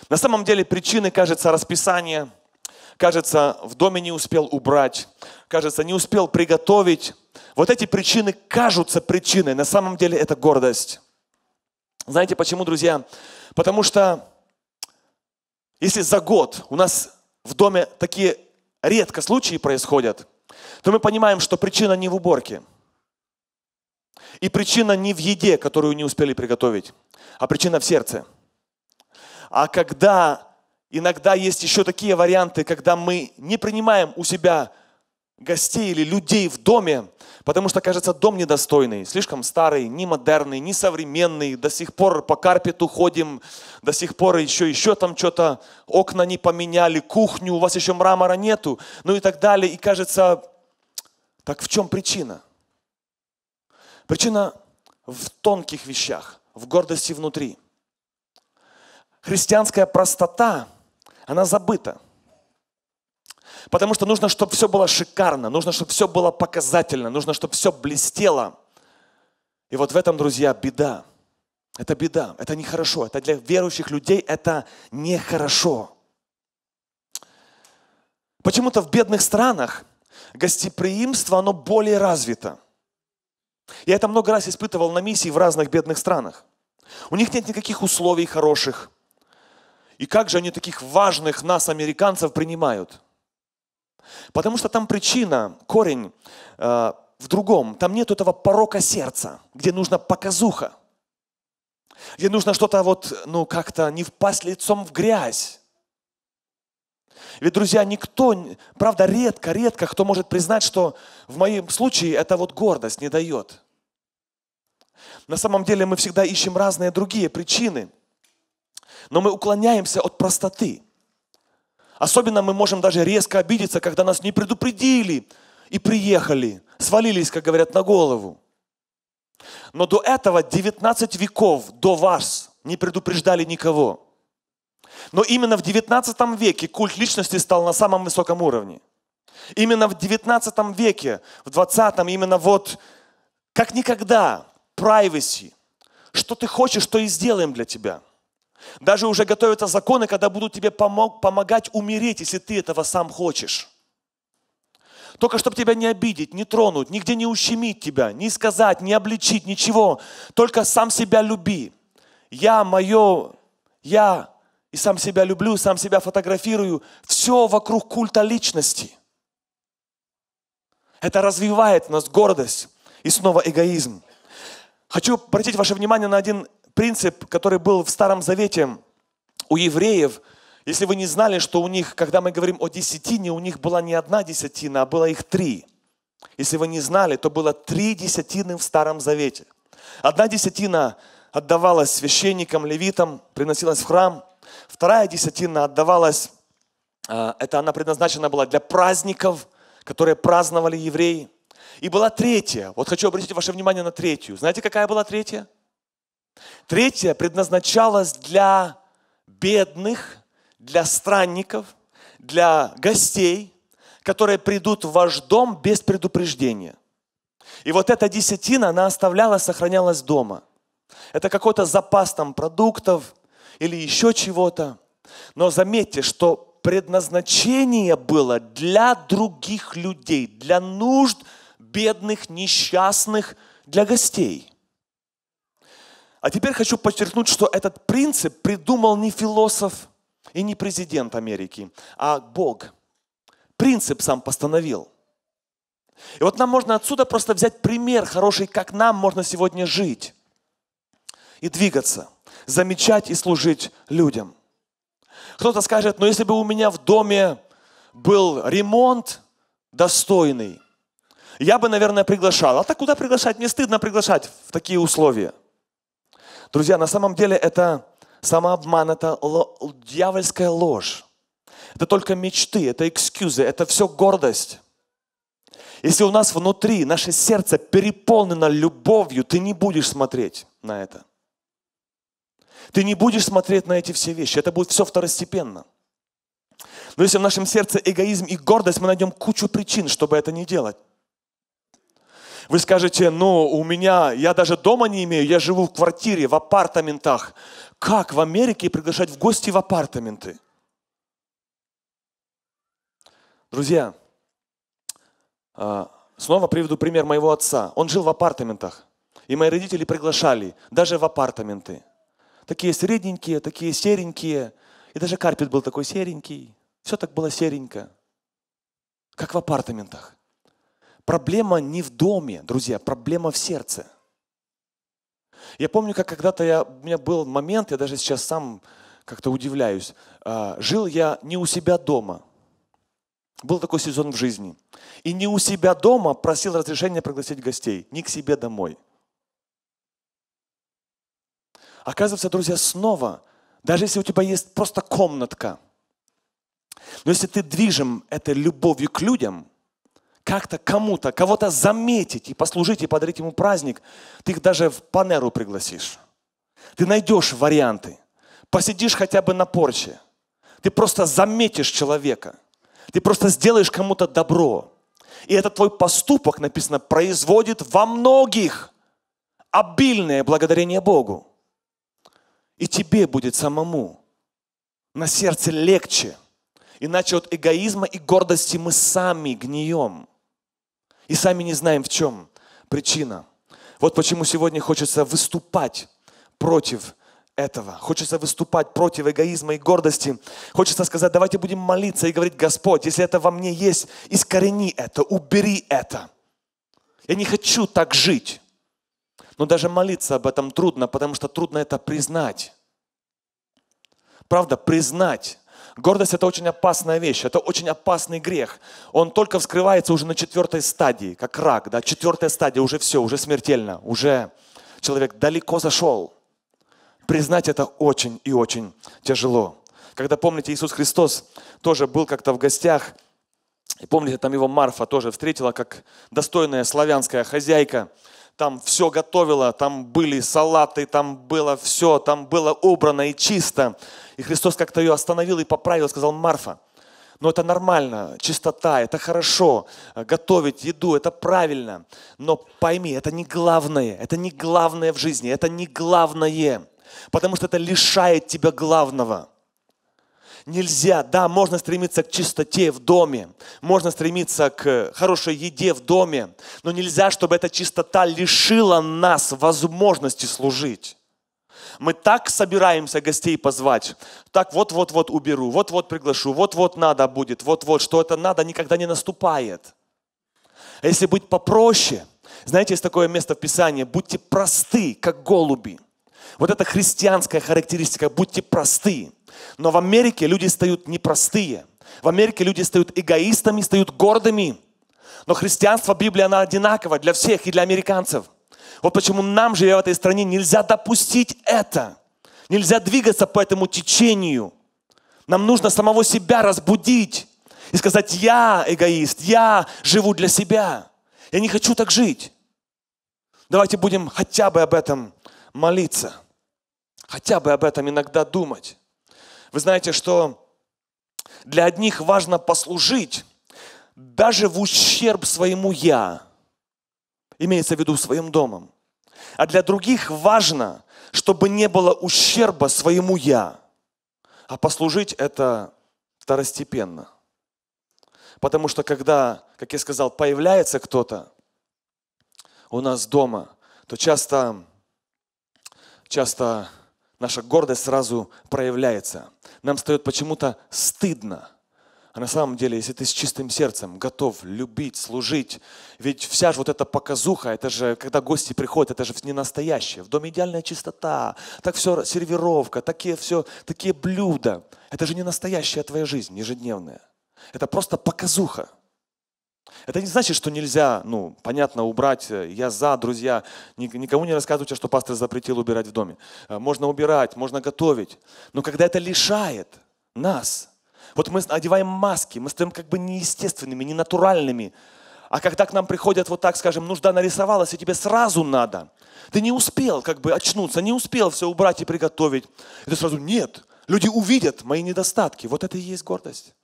[SPEAKER 1] на самом деле причины, кажется, расписание, кажется, в доме не успел убрать, кажется, не успел приготовить. Вот эти причины кажутся причиной, на самом деле это гордость. Знаете почему, друзья? Потому что если за год у нас в доме такие редко случаи происходят, то мы понимаем, что причина не в уборке. И причина не в еде, которую не успели приготовить, а причина в сердце – а когда иногда есть еще такие варианты, когда мы не принимаем у себя гостей или людей в доме, потому что, кажется, дом недостойный, слишком старый, не модерный, не современный, до сих пор по карпету ходим, до сих пор еще, еще там что-то, окна не поменяли, кухню, у вас еще мрамора нету, ну и так далее. И кажется, так в чем причина? Причина в тонких вещах, в гордости внутри – христианская простота, она забыта. Потому что нужно, чтобы все было шикарно, нужно, чтобы все было показательно, нужно, чтобы все блестело. И вот в этом, друзья, беда. Это беда, это нехорошо. Это для верующих людей это нехорошо. Почему-то в бедных странах гостеприимство, оно более развито. Я это много раз испытывал на миссии в разных бедных странах. У них нет никаких условий хороших. И как же они таких важных нас, американцев, принимают? Потому что там причина, корень э, в другом. Там нет этого порока сердца, где нужна показуха, где нужно что-то вот, ну как-то не впасть лицом в грязь. Ведь, друзья, никто, правда, редко, редко кто может признать, что в моем случае это вот гордость не дает. На самом деле мы всегда ищем разные другие причины – но мы уклоняемся от простоты. Особенно мы можем даже резко обидеться, когда нас не предупредили и приехали, свалились, как говорят, на голову. Но до этого 19 веков до вас не предупреждали никого. Но именно в 19 веке культ личности стал на самом высоком уровне. Именно в 19 веке, в 20 именно вот как никогда privacy. Что ты хочешь, что и сделаем для тебя. Даже уже готовятся законы, когда будут тебе помог, помогать умереть, если ты этого сам хочешь. Только чтобы тебя не обидеть, не тронуть, нигде не ущемить тебя, не сказать, не обличить, ничего. Только сам себя люби. Я, мое, я и сам себя люблю, сам себя фотографирую. Все вокруг культа личности. Это развивает в нас гордость и снова эгоизм. Хочу обратить ваше внимание на один принцип, который был в Старом Завете у евреев. Если вы не знали, что у них, когда мы говорим о десятине, у них была не одна десятина, а было их три. Если вы не знали, то было три десятины в Старом Завете. Одна десятина отдавалась священникам, левитам, приносилась в храм. Вторая десятина отдавалась, а, это она предназначена была для праздников, которые праздновали евреи. И была третья. Вот хочу обратить ваше внимание на третью. Знаете, какая была третья? Третье предназначалось для бедных, для странников, для гостей, которые придут в ваш дом без предупреждения. И вот эта десятина, она оставлялась, сохранялась дома. Это какой-то запас там продуктов или еще чего-то. Но заметьте, что предназначение было для других людей, для нужд бедных, несчастных, для гостей – а теперь хочу подчеркнуть, что этот принцип придумал не философ и не президент Америки, а Бог. Принцип сам постановил. И вот нам можно отсюда просто взять пример хороший, как нам можно сегодня жить и двигаться, замечать и служить людям. Кто-то скажет, но ну, если бы у меня в доме был ремонт достойный, я бы, наверное, приглашал. А так куда приглашать? Мне стыдно приглашать в такие условия. Друзья, на самом деле это самообман, это дьявольская ложь. Это только мечты, это экскьюзы, это все гордость. Если у нас внутри наше сердце переполнено любовью, ты не будешь смотреть на это. Ты не будешь смотреть на эти все вещи. Это будет все второстепенно. Но если в нашем сердце эгоизм и гордость, мы найдем кучу причин, чтобы это не делать. Вы скажете, ну, у меня, я даже дома не имею, я живу в квартире, в апартаментах. Как в Америке приглашать в гости в апартаменты? Друзья, а, снова приведу пример моего отца. Он жил в апартаментах, и мои родители приглашали даже в апартаменты. Такие средненькие, такие серенькие, и даже карпет был такой серенький. Все так было серенько, как в апартаментах. Проблема не в доме, друзья, проблема в сердце. Я помню, как когда-то я, у меня был момент, я даже сейчас сам как-то удивляюсь. А, жил я не у себя дома. Был такой сезон в жизни. И не у себя дома просил разрешения пригласить гостей, не к себе домой. Оказывается, друзья, снова, даже если у тебя есть просто комнатка, но если ты движим этой любовью к людям, как-то кому-то, кого-то заметить и послужить, и подарить ему праздник, ты их даже в панеру пригласишь. Ты найдешь варианты. Посидишь хотя бы на порче. Ты просто заметишь человека. Ты просто сделаешь кому-то добро. И этот твой поступок, написано, производит во многих обильное благодарение Богу. И тебе будет самому на сердце легче. Иначе от эгоизма и гордости мы сами гнием. И сами не знаем, в чем причина. Вот почему сегодня хочется выступать против этого. Хочется выступать против эгоизма и гордости. Хочется сказать, давайте будем молиться и говорить, Господь, если это во мне есть, искорени это, убери это. Я не хочу так жить. Но даже молиться об этом трудно, потому что трудно это признать. Правда, признать, Гордость – это очень опасная вещь, это очень опасный грех. Он только вскрывается уже на четвертой стадии, как рак. Да? Четвертая стадия, уже все, уже смертельно, уже человек далеко зашел. Признать это очень и очень тяжело. Когда, помните, Иисус Христос тоже был как-то в гостях, и помните, там его Марфа тоже встретила, как достойная славянская хозяйка, там все готовила, там были салаты, там было все, там было убрано и чисто. И Христос как-то ее остановил и поправил, сказал, Марфа, но ну это нормально, чистота, это хорошо, готовить еду, это правильно. Но пойми, это не главное, это не главное в жизни, это не главное, потому что это лишает тебя главного. Нельзя, да, можно стремиться к чистоте в доме, можно стремиться к хорошей еде в доме, но нельзя, чтобы эта чистота лишила нас возможности служить. Мы так собираемся гостей позвать. Так вот-вот-вот уберу, вот-вот приглашу, вот-вот надо будет, вот-вот, что это надо никогда не наступает. А если быть попроще, знаете, есть такое место в Писании, будьте просты, как голуби. Вот это христианская характеристика, будьте просты. Но в Америке люди стают непростые. В Америке люди стают эгоистами, стают гордыми. Но христианство, Библия, она одинакова для всех и для американцев – вот почему нам, живя в этой стране, нельзя допустить это. Нельзя двигаться по этому течению. Нам нужно самого себя разбудить и сказать, я эгоист, я живу для себя. Я не хочу так жить. Давайте будем хотя бы об этом молиться. Хотя бы об этом иногда думать. Вы знаете, что для одних важно послужить, даже в ущерб своему «я», имеется в виду своим домом. А для других важно, чтобы не было ущерба своему «я». А послужить это второстепенно. Потому что когда, как я сказал, появляется кто-то у нас дома, то часто, часто наша гордость сразу проявляется. Нам стает почему-то стыдно – а на самом деле, если ты с чистым сердцем готов любить, служить, ведь вся же вот эта показуха, это же, когда гости приходят, это же не настоящее. В доме идеальная чистота, так все, сервировка, такие все, такие блюда. Это же не настоящая твоя жизнь ежедневная. Это просто показуха. Это не значит, что нельзя, ну, понятно, убрать. Э, Я за, друзья. Никому не рассказывайте, что пастор запретил убирать в доме. Э, можно убирать, можно готовить. Но когда это лишает нас вот мы одеваем маски, мы стоим как бы неестественными, ненатуральными. А когда к нам приходят вот так, скажем, нужда нарисовалась, и тебе сразу надо. Ты не успел как бы очнуться, не успел все убрать и приготовить. И ты сразу, нет, люди увидят мои недостатки. Вот это и есть гордость.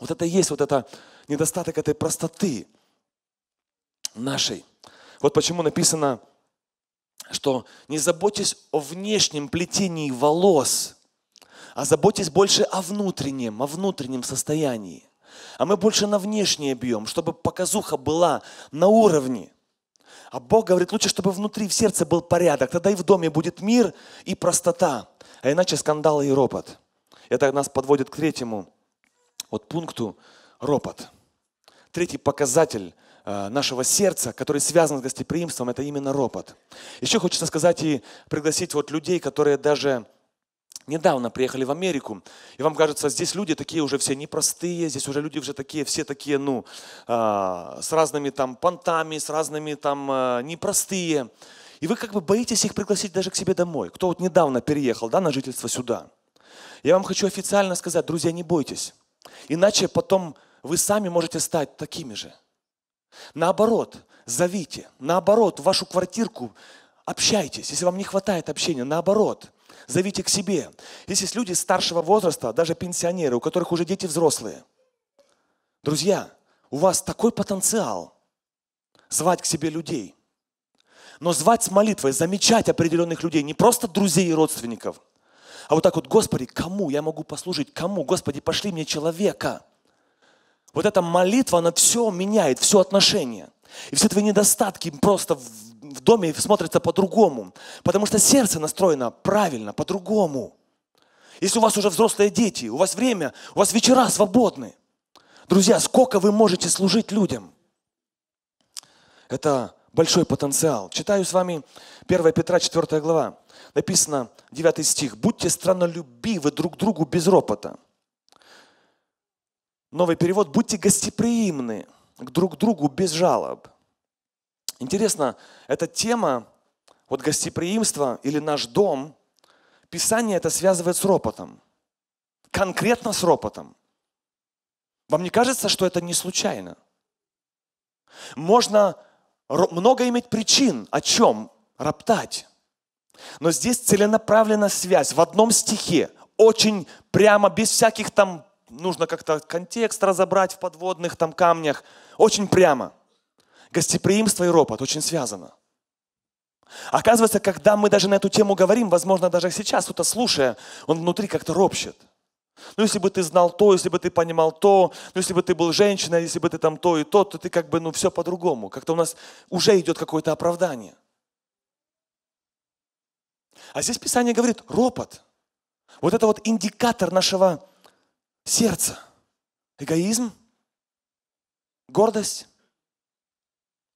[SPEAKER 1] Вот это и есть вот это недостаток этой простоты нашей. Вот почему написано, что не заботьтесь о внешнем плетении волос – а заботьтесь больше о внутреннем, о внутреннем состоянии. А мы больше на внешнее бьем, чтобы показуха была на уровне. А Бог говорит, лучше, чтобы внутри, в сердце был порядок. Тогда и в доме будет мир и простота. А иначе скандалы и ропот. Это нас подводит к третьему вот пункту ропот. Третий показатель э, нашего сердца, который связан с гостеприимством, это именно ропот. Еще хочется сказать и пригласить вот людей, которые даже недавно приехали в Америку, и вам кажется, здесь люди такие уже все непростые, здесь уже люди уже такие, все такие, ну, э, с разными там понтами, с разными там э, непростые. И вы как бы боитесь их пригласить даже к себе домой. Кто вот недавно переехал, да, на жительство сюда. Я вам хочу официально сказать, друзья, не бойтесь. Иначе потом вы сами можете стать такими же. Наоборот, зовите. Наоборот, в вашу квартирку общайтесь. Если вам не хватает общения, наоборот – зовите к себе. Здесь есть люди старшего возраста, даже пенсионеры, у которых уже дети взрослые. Друзья, у вас такой потенциал звать к себе людей. Но звать с молитвой, замечать определенных людей, не просто друзей и родственников, а вот так вот, Господи, кому я могу послужить? Кому? Господи, пошли мне человека. Вот эта молитва, она все меняет, все отношения – и все твои недостатки просто в доме смотрятся по-другому. Потому что сердце настроено правильно, по-другому. Если у вас уже взрослые дети, у вас время, у вас вечера свободны. Друзья, сколько вы можете служить людям? Это большой потенциал. Читаю с вами 1 Петра 4 глава. Написано 9 стих. «Будьте странолюбивы друг другу без ропота». Новый перевод. «Будьте гостеприимны» к друг другу без жалоб. Интересно, эта тема, вот гостеприимство или наш дом, Писание это связывает с ропотом. Конкретно с ропотом. Вам не кажется, что это не случайно? Можно много иметь причин, о чем роптать. Но здесь целенаправленная связь в одном стихе, очень прямо, без всяких там нужно как-то контекст разобрать в подводных там камнях. Очень прямо. Гостеприимство и ропот очень связано. Оказывается, когда мы даже на эту тему говорим, возможно, даже сейчас кто-то слушая, он внутри как-то ропщет. Ну, если бы ты знал то, если бы ты понимал то, ну, если бы ты был женщиной, если бы ты там то и то, то ты как бы, ну, все по-другому. Как-то у нас уже идет какое-то оправдание. А здесь Писание говорит, ропот. Вот это вот индикатор нашего сердца, Эгоизм, гордость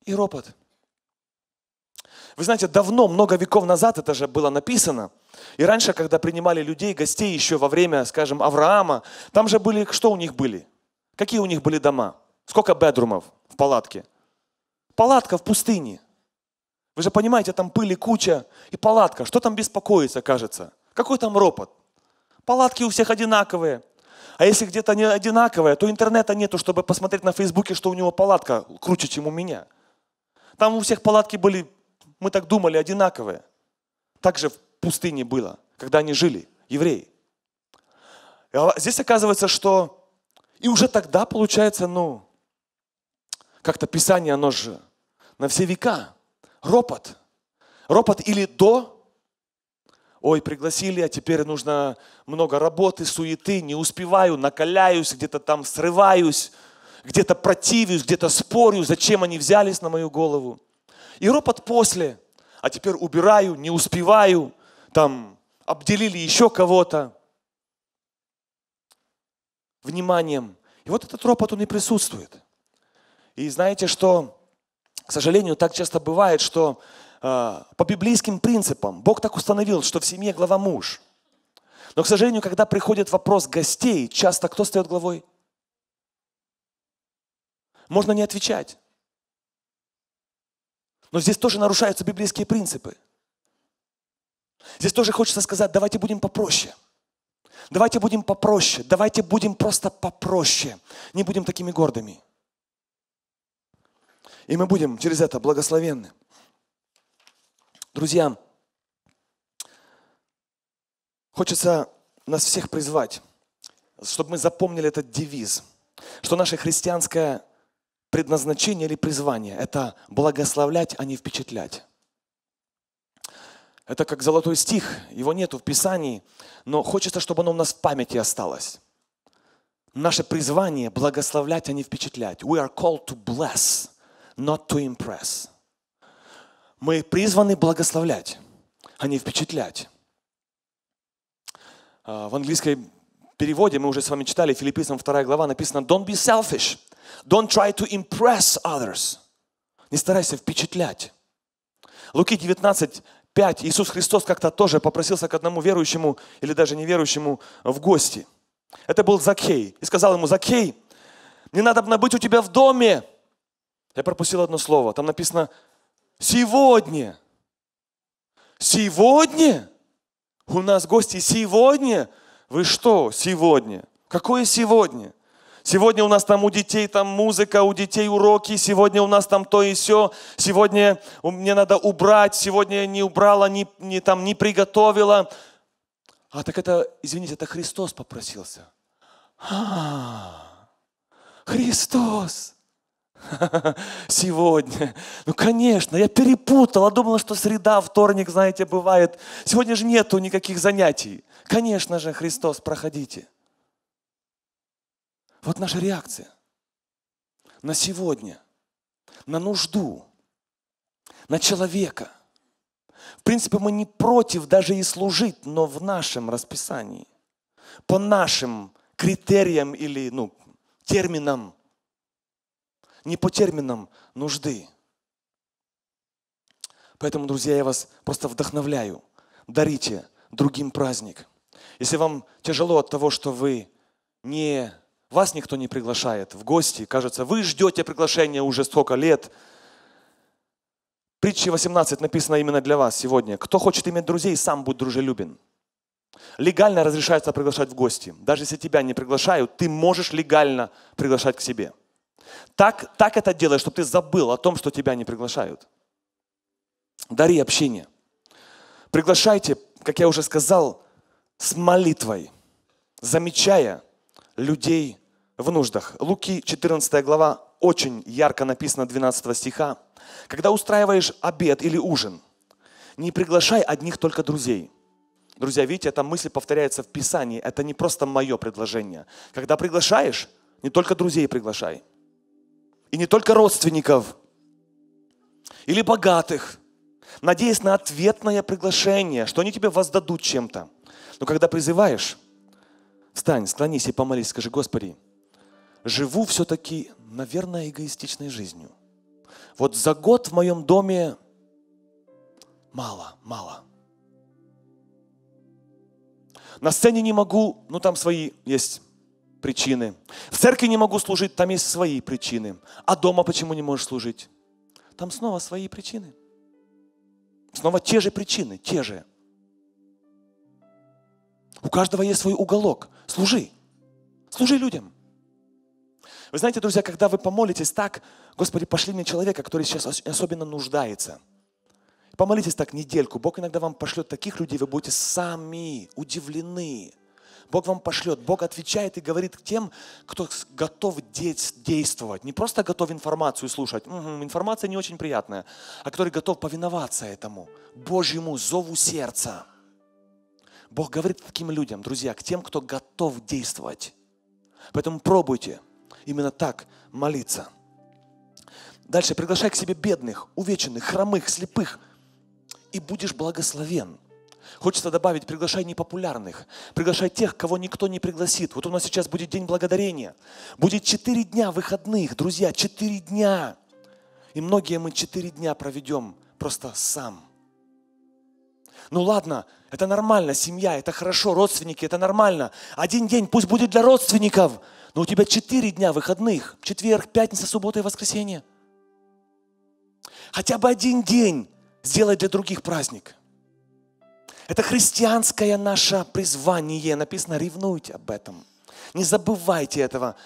[SPEAKER 1] и ропот. Вы знаете, давно, много веков назад это же было написано. И раньше, когда принимали людей, гостей еще во время, скажем, Авраама, там же были, что у них были? Какие у них были дома? Сколько бедрумов в палатке? Палатка в пустыне. Вы же понимаете, там пыли куча и палатка. Что там беспокоится, кажется? Какой там ропот? Палатки у всех одинаковые. А если где-то они одинаковые, то интернета нету, чтобы посмотреть на Фейсбуке, что у него палатка круче, чем у меня. Там у всех палатки были, мы так думали, одинаковые. Так же в пустыне было, когда они жили, евреи. А здесь оказывается, что и уже тогда получается, ну, как-то Писание, оно же на все века. Ропот. Ропот или до ой, пригласили, а теперь нужно много работы, суеты, не успеваю, накаляюсь, где-то там срываюсь, где-то противюсь, где-то спорю, зачем они взялись на мою голову. И ропот после, а теперь убираю, не успеваю, там обделили еще кого-то. Вниманием. И вот этот ропот, он и присутствует. И знаете, что, к сожалению, так часто бывает, что Э, по библейским принципам. Бог так установил, что в семье глава муж. Но, к сожалению, когда приходит вопрос гостей, часто кто стоит главой? Можно не отвечать. Но здесь тоже нарушаются библейские принципы. Здесь тоже хочется сказать, давайте будем попроще. Давайте будем попроще. Давайте будем просто попроще. Не будем такими гордыми. И мы будем через это благословенны. Друзья, хочется нас всех призвать, чтобы мы запомнили этот девиз, что наше христианское предназначение или призвание – это благословлять, а не впечатлять. Это как золотой стих, его нету в Писании, но хочется, чтобы оно у нас в памяти осталось. Наше призвание – благословлять, а не впечатлять. We are called to bless, not to impress – мы призваны благословлять, а не впечатлять. А, в английском переводе, мы уже с вами читали, Филиппийцам 2 глава, написано «Don't be selfish, don't try to impress others». Не старайся впечатлять. Луки 19, 5. Иисус Христос как-то тоже попросился к одному верующему или даже неверующему в гости. Это был Закхей. И сказал ему, Закхей, мне надо быть у тебя в доме. Я пропустил одно слово. Там написано, Сегодня. Сегодня? У нас гости сегодня? Вы что, сегодня? Какое сегодня? Сегодня у нас там у детей там музыка, у детей уроки, сегодня у нас там то и все, сегодня мне надо убрать, сегодня не убрала, не, не, там, не приготовила. А так это, извините, это Христос попросился. А, Христос! Сегодня. Ну, конечно, я перепутала, думала, что среда, вторник, знаете, бывает. Сегодня же нету никаких занятий. Конечно же, Христос, проходите. Вот наша реакция на сегодня, на нужду, на человека. В принципе, мы не против даже и служить, но в нашем расписании, по нашим критериям или ну, терминам – не по терминам нужды. Поэтому, друзья, я вас просто вдохновляю. Дарите другим праздник. Если вам тяжело от того, что вы не, вас никто не приглашает в гости, кажется, вы ждете приглашения уже столько лет. Притча 18 написана именно для вас сегодня. Кто хочет иметь друзей, сам будь дружелюбен. Легально разрешается приглашать в гости. Даже если тебя не приглашают, ты можешь легально приглашать к себе – так, так это делай, чтобы ты забыл о том, что тебя не приглашают. Дари общение. Приглашайте, как я уже сказал, с молитвой, замечая людей в нуждах. Луки 14 глава очень ярко написано 12 стиха. Когда устраиваешь обед или ужин, не приглашай одних только друзей. Друзья, видите, эта мысль повторяется в Писании. Это не просто мое предложение. Когда приглашаешь, не только друзей приглашай – и не только родственников или богатых, надеясь на ответное приглашение, что они тебе воздадут чем-то. Но когда призываешь, встань, склонись и помолись, скажи, Господи, живу все-таки, наверное, эгоистичной жизнью. Вот за год в моем доме мало, мало. На сцене не могу, ну там свои есть причины. В церкви не могу служить, там есть свои причины. А дома почему не можешь служить? Там снова свои причины. Снова те же причины, те же. У каждого есть свой уголок. Служи. Служи людям. Вы знаете, друзья, когда вы помолитесь так, Господи, пошли мне человека, который сейчас особенно нуждается. Помолитесь так недельку. Бог иногда вам пошлет таких людей, вы будете сами удивлены. Бог вам пошлет. Бог отвечает и говорит к тем, кто готов действовать. Не просто готов информацию слушать. Угу, информация не очень приятная. А который готов повиноваться этому. Божьему зову сердца. Бог говорит таким людям, друзья, к тем, кто готов действовать. Поэтому пробуйте именно так молиться. Дальше приглашай к себе бедных, увеченных, хромых, слепых, и будешь благословен. Хочется добавить, приглашай непопулярных, приглашай тех, кого никто не пригласит. Вот у нас сейчас будет День Благодарения. Будет четыре дня выходных, друзья, четыре дня. И многие мы четыре дня проведем просто сам. Ну ладно, это нормально, семья, это хорошо, родственники, это нормально. Один день пусть будет для родственников, но у тебя четыре дня выходных. Четверг, пятница, суббота и воскресенье. Хотя бы один день сделать для других праздник – это христианское наше призвание. Написано, ревнуйте об этом. Не забывайте этого.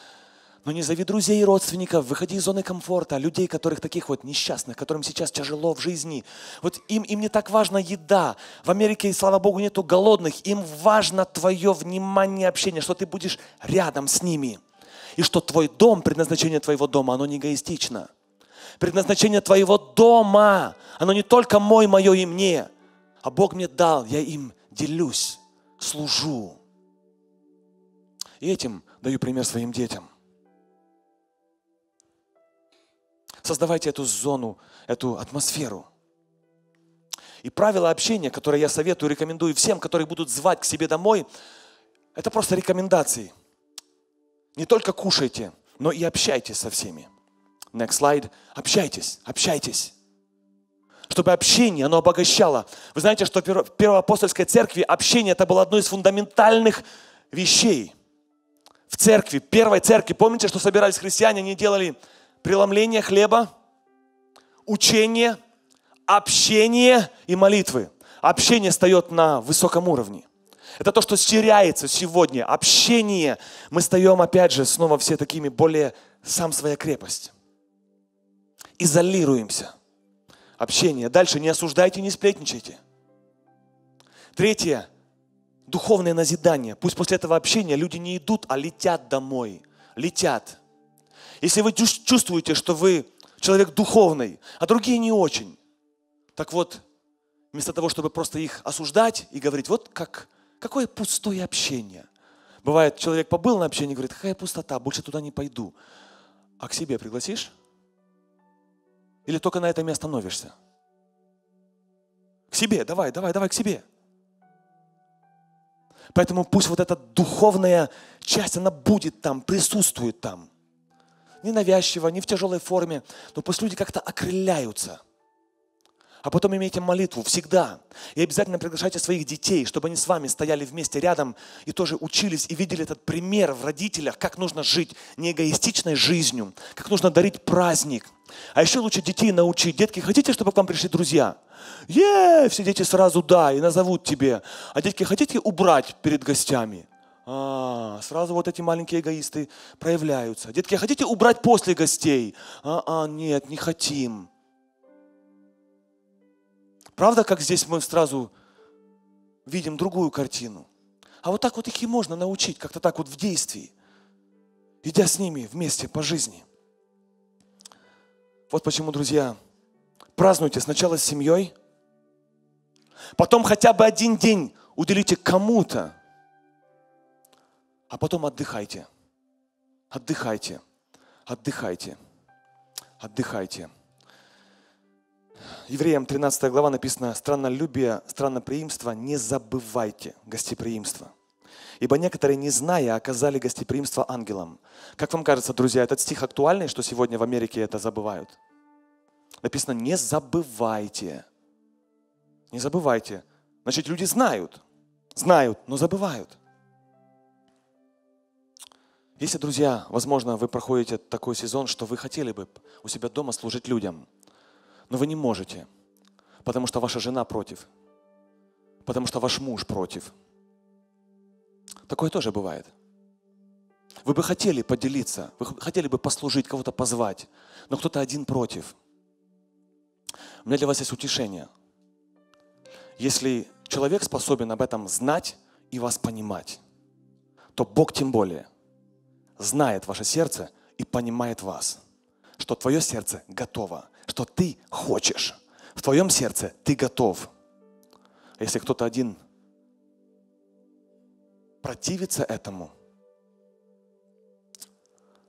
[SPEAKER 1] Но не зови друзей и родственников, выходи из зоны комфорта, людей, которых таких вот несчастных, которым сейчас тяжело в жизни. Вот им, им не так важна еда. В Америке, слава Богу, нету голодных. Им важно твое внимание, общение, что ты будешь рядом с ними. И что твой дом, предназначение твоего дома, оно не эгоистично. Предназначение твоего дома, оно не только мой, мое и мне – а Бог мне дал, я им делюсь, служу. И этим даю пример своим детям. Создавайте эту зону, эту атмосферу. И правила общения, которые я советую, рекомендую всем, которые будут звать к себе домой, это просто рекомендации. Не только кушайте, но и общайтесь со всеми. Next slide. Общайтесь, общайтесь чтобы общение, оно обогащало. Вы знаете, что в первоапостольской церкви общение это было одно из фундаментальных вещей. В церкви, первой церкви, помните, что собирались христиане, они делали преломление хлеба, учение, общение и молитвы. Общение встает на высоком уровне. Это то, что теряется сегодня. Общение. Мы стаем, опять же, снова все такими более сам своя крепость. Изолируемся общение. Дальше не осуждайте, не сплетничайте. Третье. Духовное назидание. Пусть после этого общения люди не идут, а летят домой. Летят. Если вы чувствуете, что вы человек духовный, а другие не очень, так вот, вместо того, чтобы просто их осуждать и говорить, вот как, какое пустое общение. Бывает, человек побыл на общении и говорит, какая пустота, больше туда не пойду. А к себе пригласишь? Или только на этом и остановишься? К себе, давай, давай, давай к себе. Поэтому пусть вот эта духовная часть, она будет там, присутствует там. Не навязчиво, не в тяжелой форме, но пусть люди как-то окрыляются. А потом имейте молитву всегда. И обязательно приглашайте своих детей, чтобы они с вами стояли вместе рядом и тоже учились и видели этот пример в родителях, как нужно жить не эгоистичной жизнью, как нужно дарить праздник – а еще лучше детей научить. Детки, хотите, чтобы к вам пришли друзья? Е, все дети сразу да, и назовут тебе. А детки, хотите убрать перед гостями? А, сразу вот эти маленькие эгоисты проявляются. Детки, а хотите убрать после гостей? А, а, нет, не хотим. Правда, как здесь мы сразу видим другую картину? А вот так вот их и можно научить, как-то так вот в действии, идя с ними вместе по жизни. Вот почему, друзья, празднуйте сначала с семьей, потом хотя бы один день уделите кому-то, а потом отдыхайте. Отдыхайте, отдыхайте, отдыхайте. Евреям 13 глава написано, страннолюбие, странноприимство, не забывайте гостеприимство. Ибо некоторые, не зная, оказали гостеприимство ангелам. Как вам кажется, друзья, этот стих актуальный, что сегодня в Америке это забывают? Написано, не забывайте. Не забывайте. Значит, люди знают. Знают, но забывают. Если, друзья, возможно, вы проходите такой сезон, что вы хотели бы у себя дома служить людям, но вы не можете, потому что ваша жена против, потому что ваш муж против – Такое тоже бывает. Вы бы хотели поделиться, вы хотели бы послужить, кого-то позвать, но кто-то один против. У меня для вас есть утешение. Если человек способен об этом знать и вас понимать, то Бог тем более знает ваше сердце и понимает вас, что твое сердце готово, что ты хочешь. В твоем сердце ты готов. Если кто-то один противиться этому,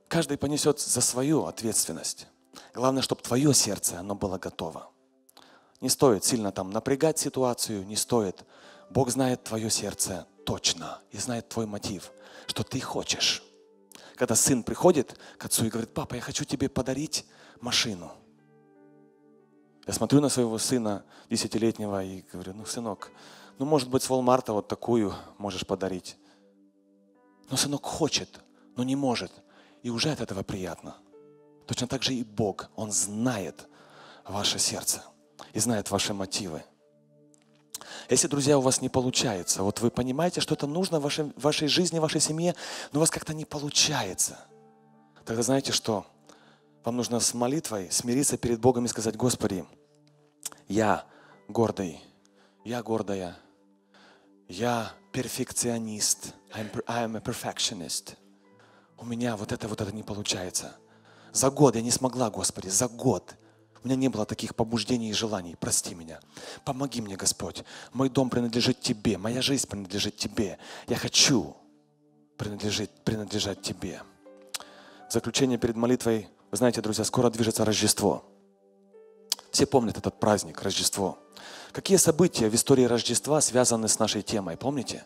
[SPEAKER 1] каждый понесет за свою ответственность. Главное, чтобы твое сердце, оно было готово. Не стоит сильно там напрягать ситуацию, не стоит. Бог знает твое сердце точно и знает твой мотив, что ты хочешь. Когда сын приходит к отцу и говорит, папа, я хочу тебе подарить машину. Я смотрю на своего сына десятилетнего и говорю, ну, сынок, ну, может быть, с Волмарта вот такую можешь подарить. Но сынок хочет, но не может. И уже от этого приятно. Точно так же и Бог. Он знает ваше сердце и знает ваши мотивы. Если, друзья, у вас не получается, вот вы понимаете, что это нужно в вашей, в вашей жизни, в вашей семье, но у вас как-то не получается, тогда знаете что? Вам нужно с молитвой смириться перед Богом и сказать, Господи, я гордый, я гордая, я перфекционист. I'm, I'm a perfectionist. У меня вот это, вот это не получается. За год я не смогла, Господи, за год. У меня не было таких побуждений и желаний. Прости меня. Помоги мне, Господь. Мой дом принадлежит Тебе. Моя жизнь принадлежит Тебе. Я хочу принадлежать, принадлежать Тебе. В заключение перед молитвой, вы знаете, друзья, скоро движется Рождество. Все помнят этот праздник, Рождество. Какие события в истории Рождества связаны с нашей темой, помните?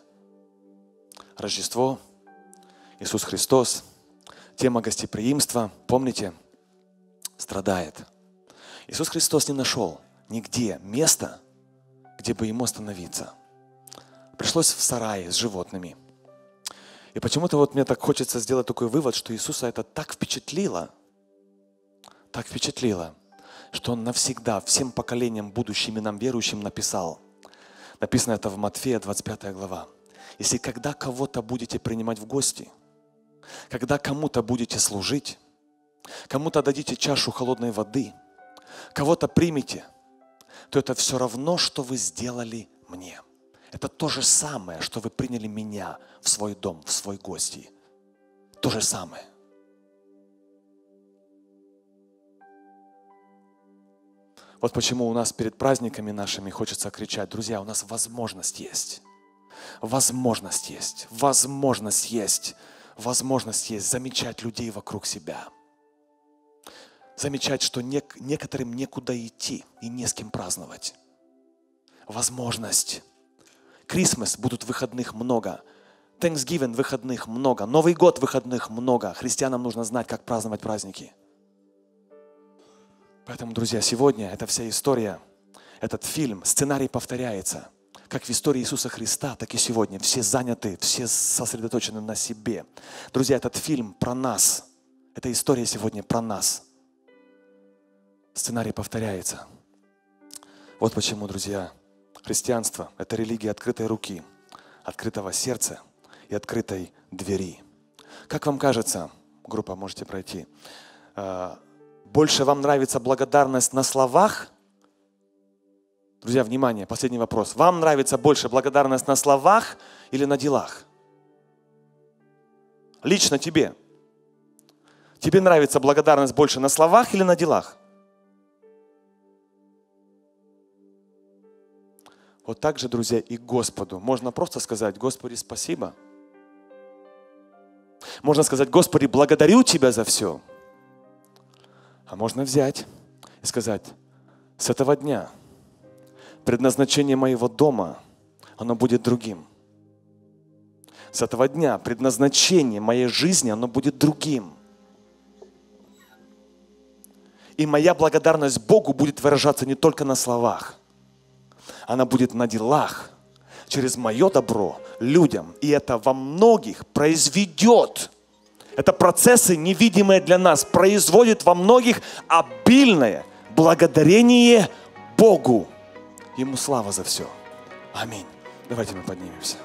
[SPEAKER 1] Рождество, Иисус Христос, тема гостеприимства, помните, страдает. Иисус Христос не нашел нигде места, где бы ему остановиться. Пришлось в сарае с животными. И почему-то вот мне так хочется сделать такой вывод, что Иисуса это так впечатлило, так впечатлило – что Он навсегда всем поколениям будущим и нам верующим написал. Написано это в Матфея 25 глава. Если когда кого-то будете принимать в гости, когда кому-то будете служить, кому-то дадите чашу холодной воды, кого-то примете, то это все равно, что вы сделали мне. Это то же самое, что вы приняли меня в свой дом, в свой гости. То же самое. Вот почему у нас перед праздниками нашими хочется кричать, друзья, у нас возможность есть. Возможность есть. Возможность есть. Возможность есть замечать людей вокруг себя. Замечать, что не, некоторым некуда идти и не с кем праздновать. Возможность. Крисмас будут выходных много. Thanksgiving выходных много. Новый год выходных много. Христианам нужно знать, как праздновать праздники – Поэтому, друзья, сегодня эта вся история, этот фильм, сценарий повторяется. Как в истории Иисуса Христа, так и сегодня. Все заняты, все сосредоточены на себе. Друзья, этот фильм про нас. Эта история сегодня про нас. Сценарий повторяется. Вот почему, друзья, христианство – это религия открытой руки, открытого сердца и открытой двери. Как вам кажется, группа, можете пройти, а, больше вам нравится благодарность на словах? Друзья, внимание, последний вопрос. Вам нравится больше благодарность на словах или на делах? Лично тебе. Тебе нравится благодарность больше на словах или на делах? Вот так же, друзья, и Господу. Можно просто сказать, Господи, спасибо. Можно сказать, Господи, благодарю Тебя за все. А можно взять и сказать, с этого дня предназначение моего дома, оно будет другим. С этого дня предназначение моей жизни, оно будет другим. И моя благодарность Богу будет выражаться не только на словах, она будет на делах, через мое добро людям. И это во многих произведет это процессы, невидимые для нас, производит во многих обильное благодарение Богу. Ему слава за все. Аминь. Давайте мы поднимемся.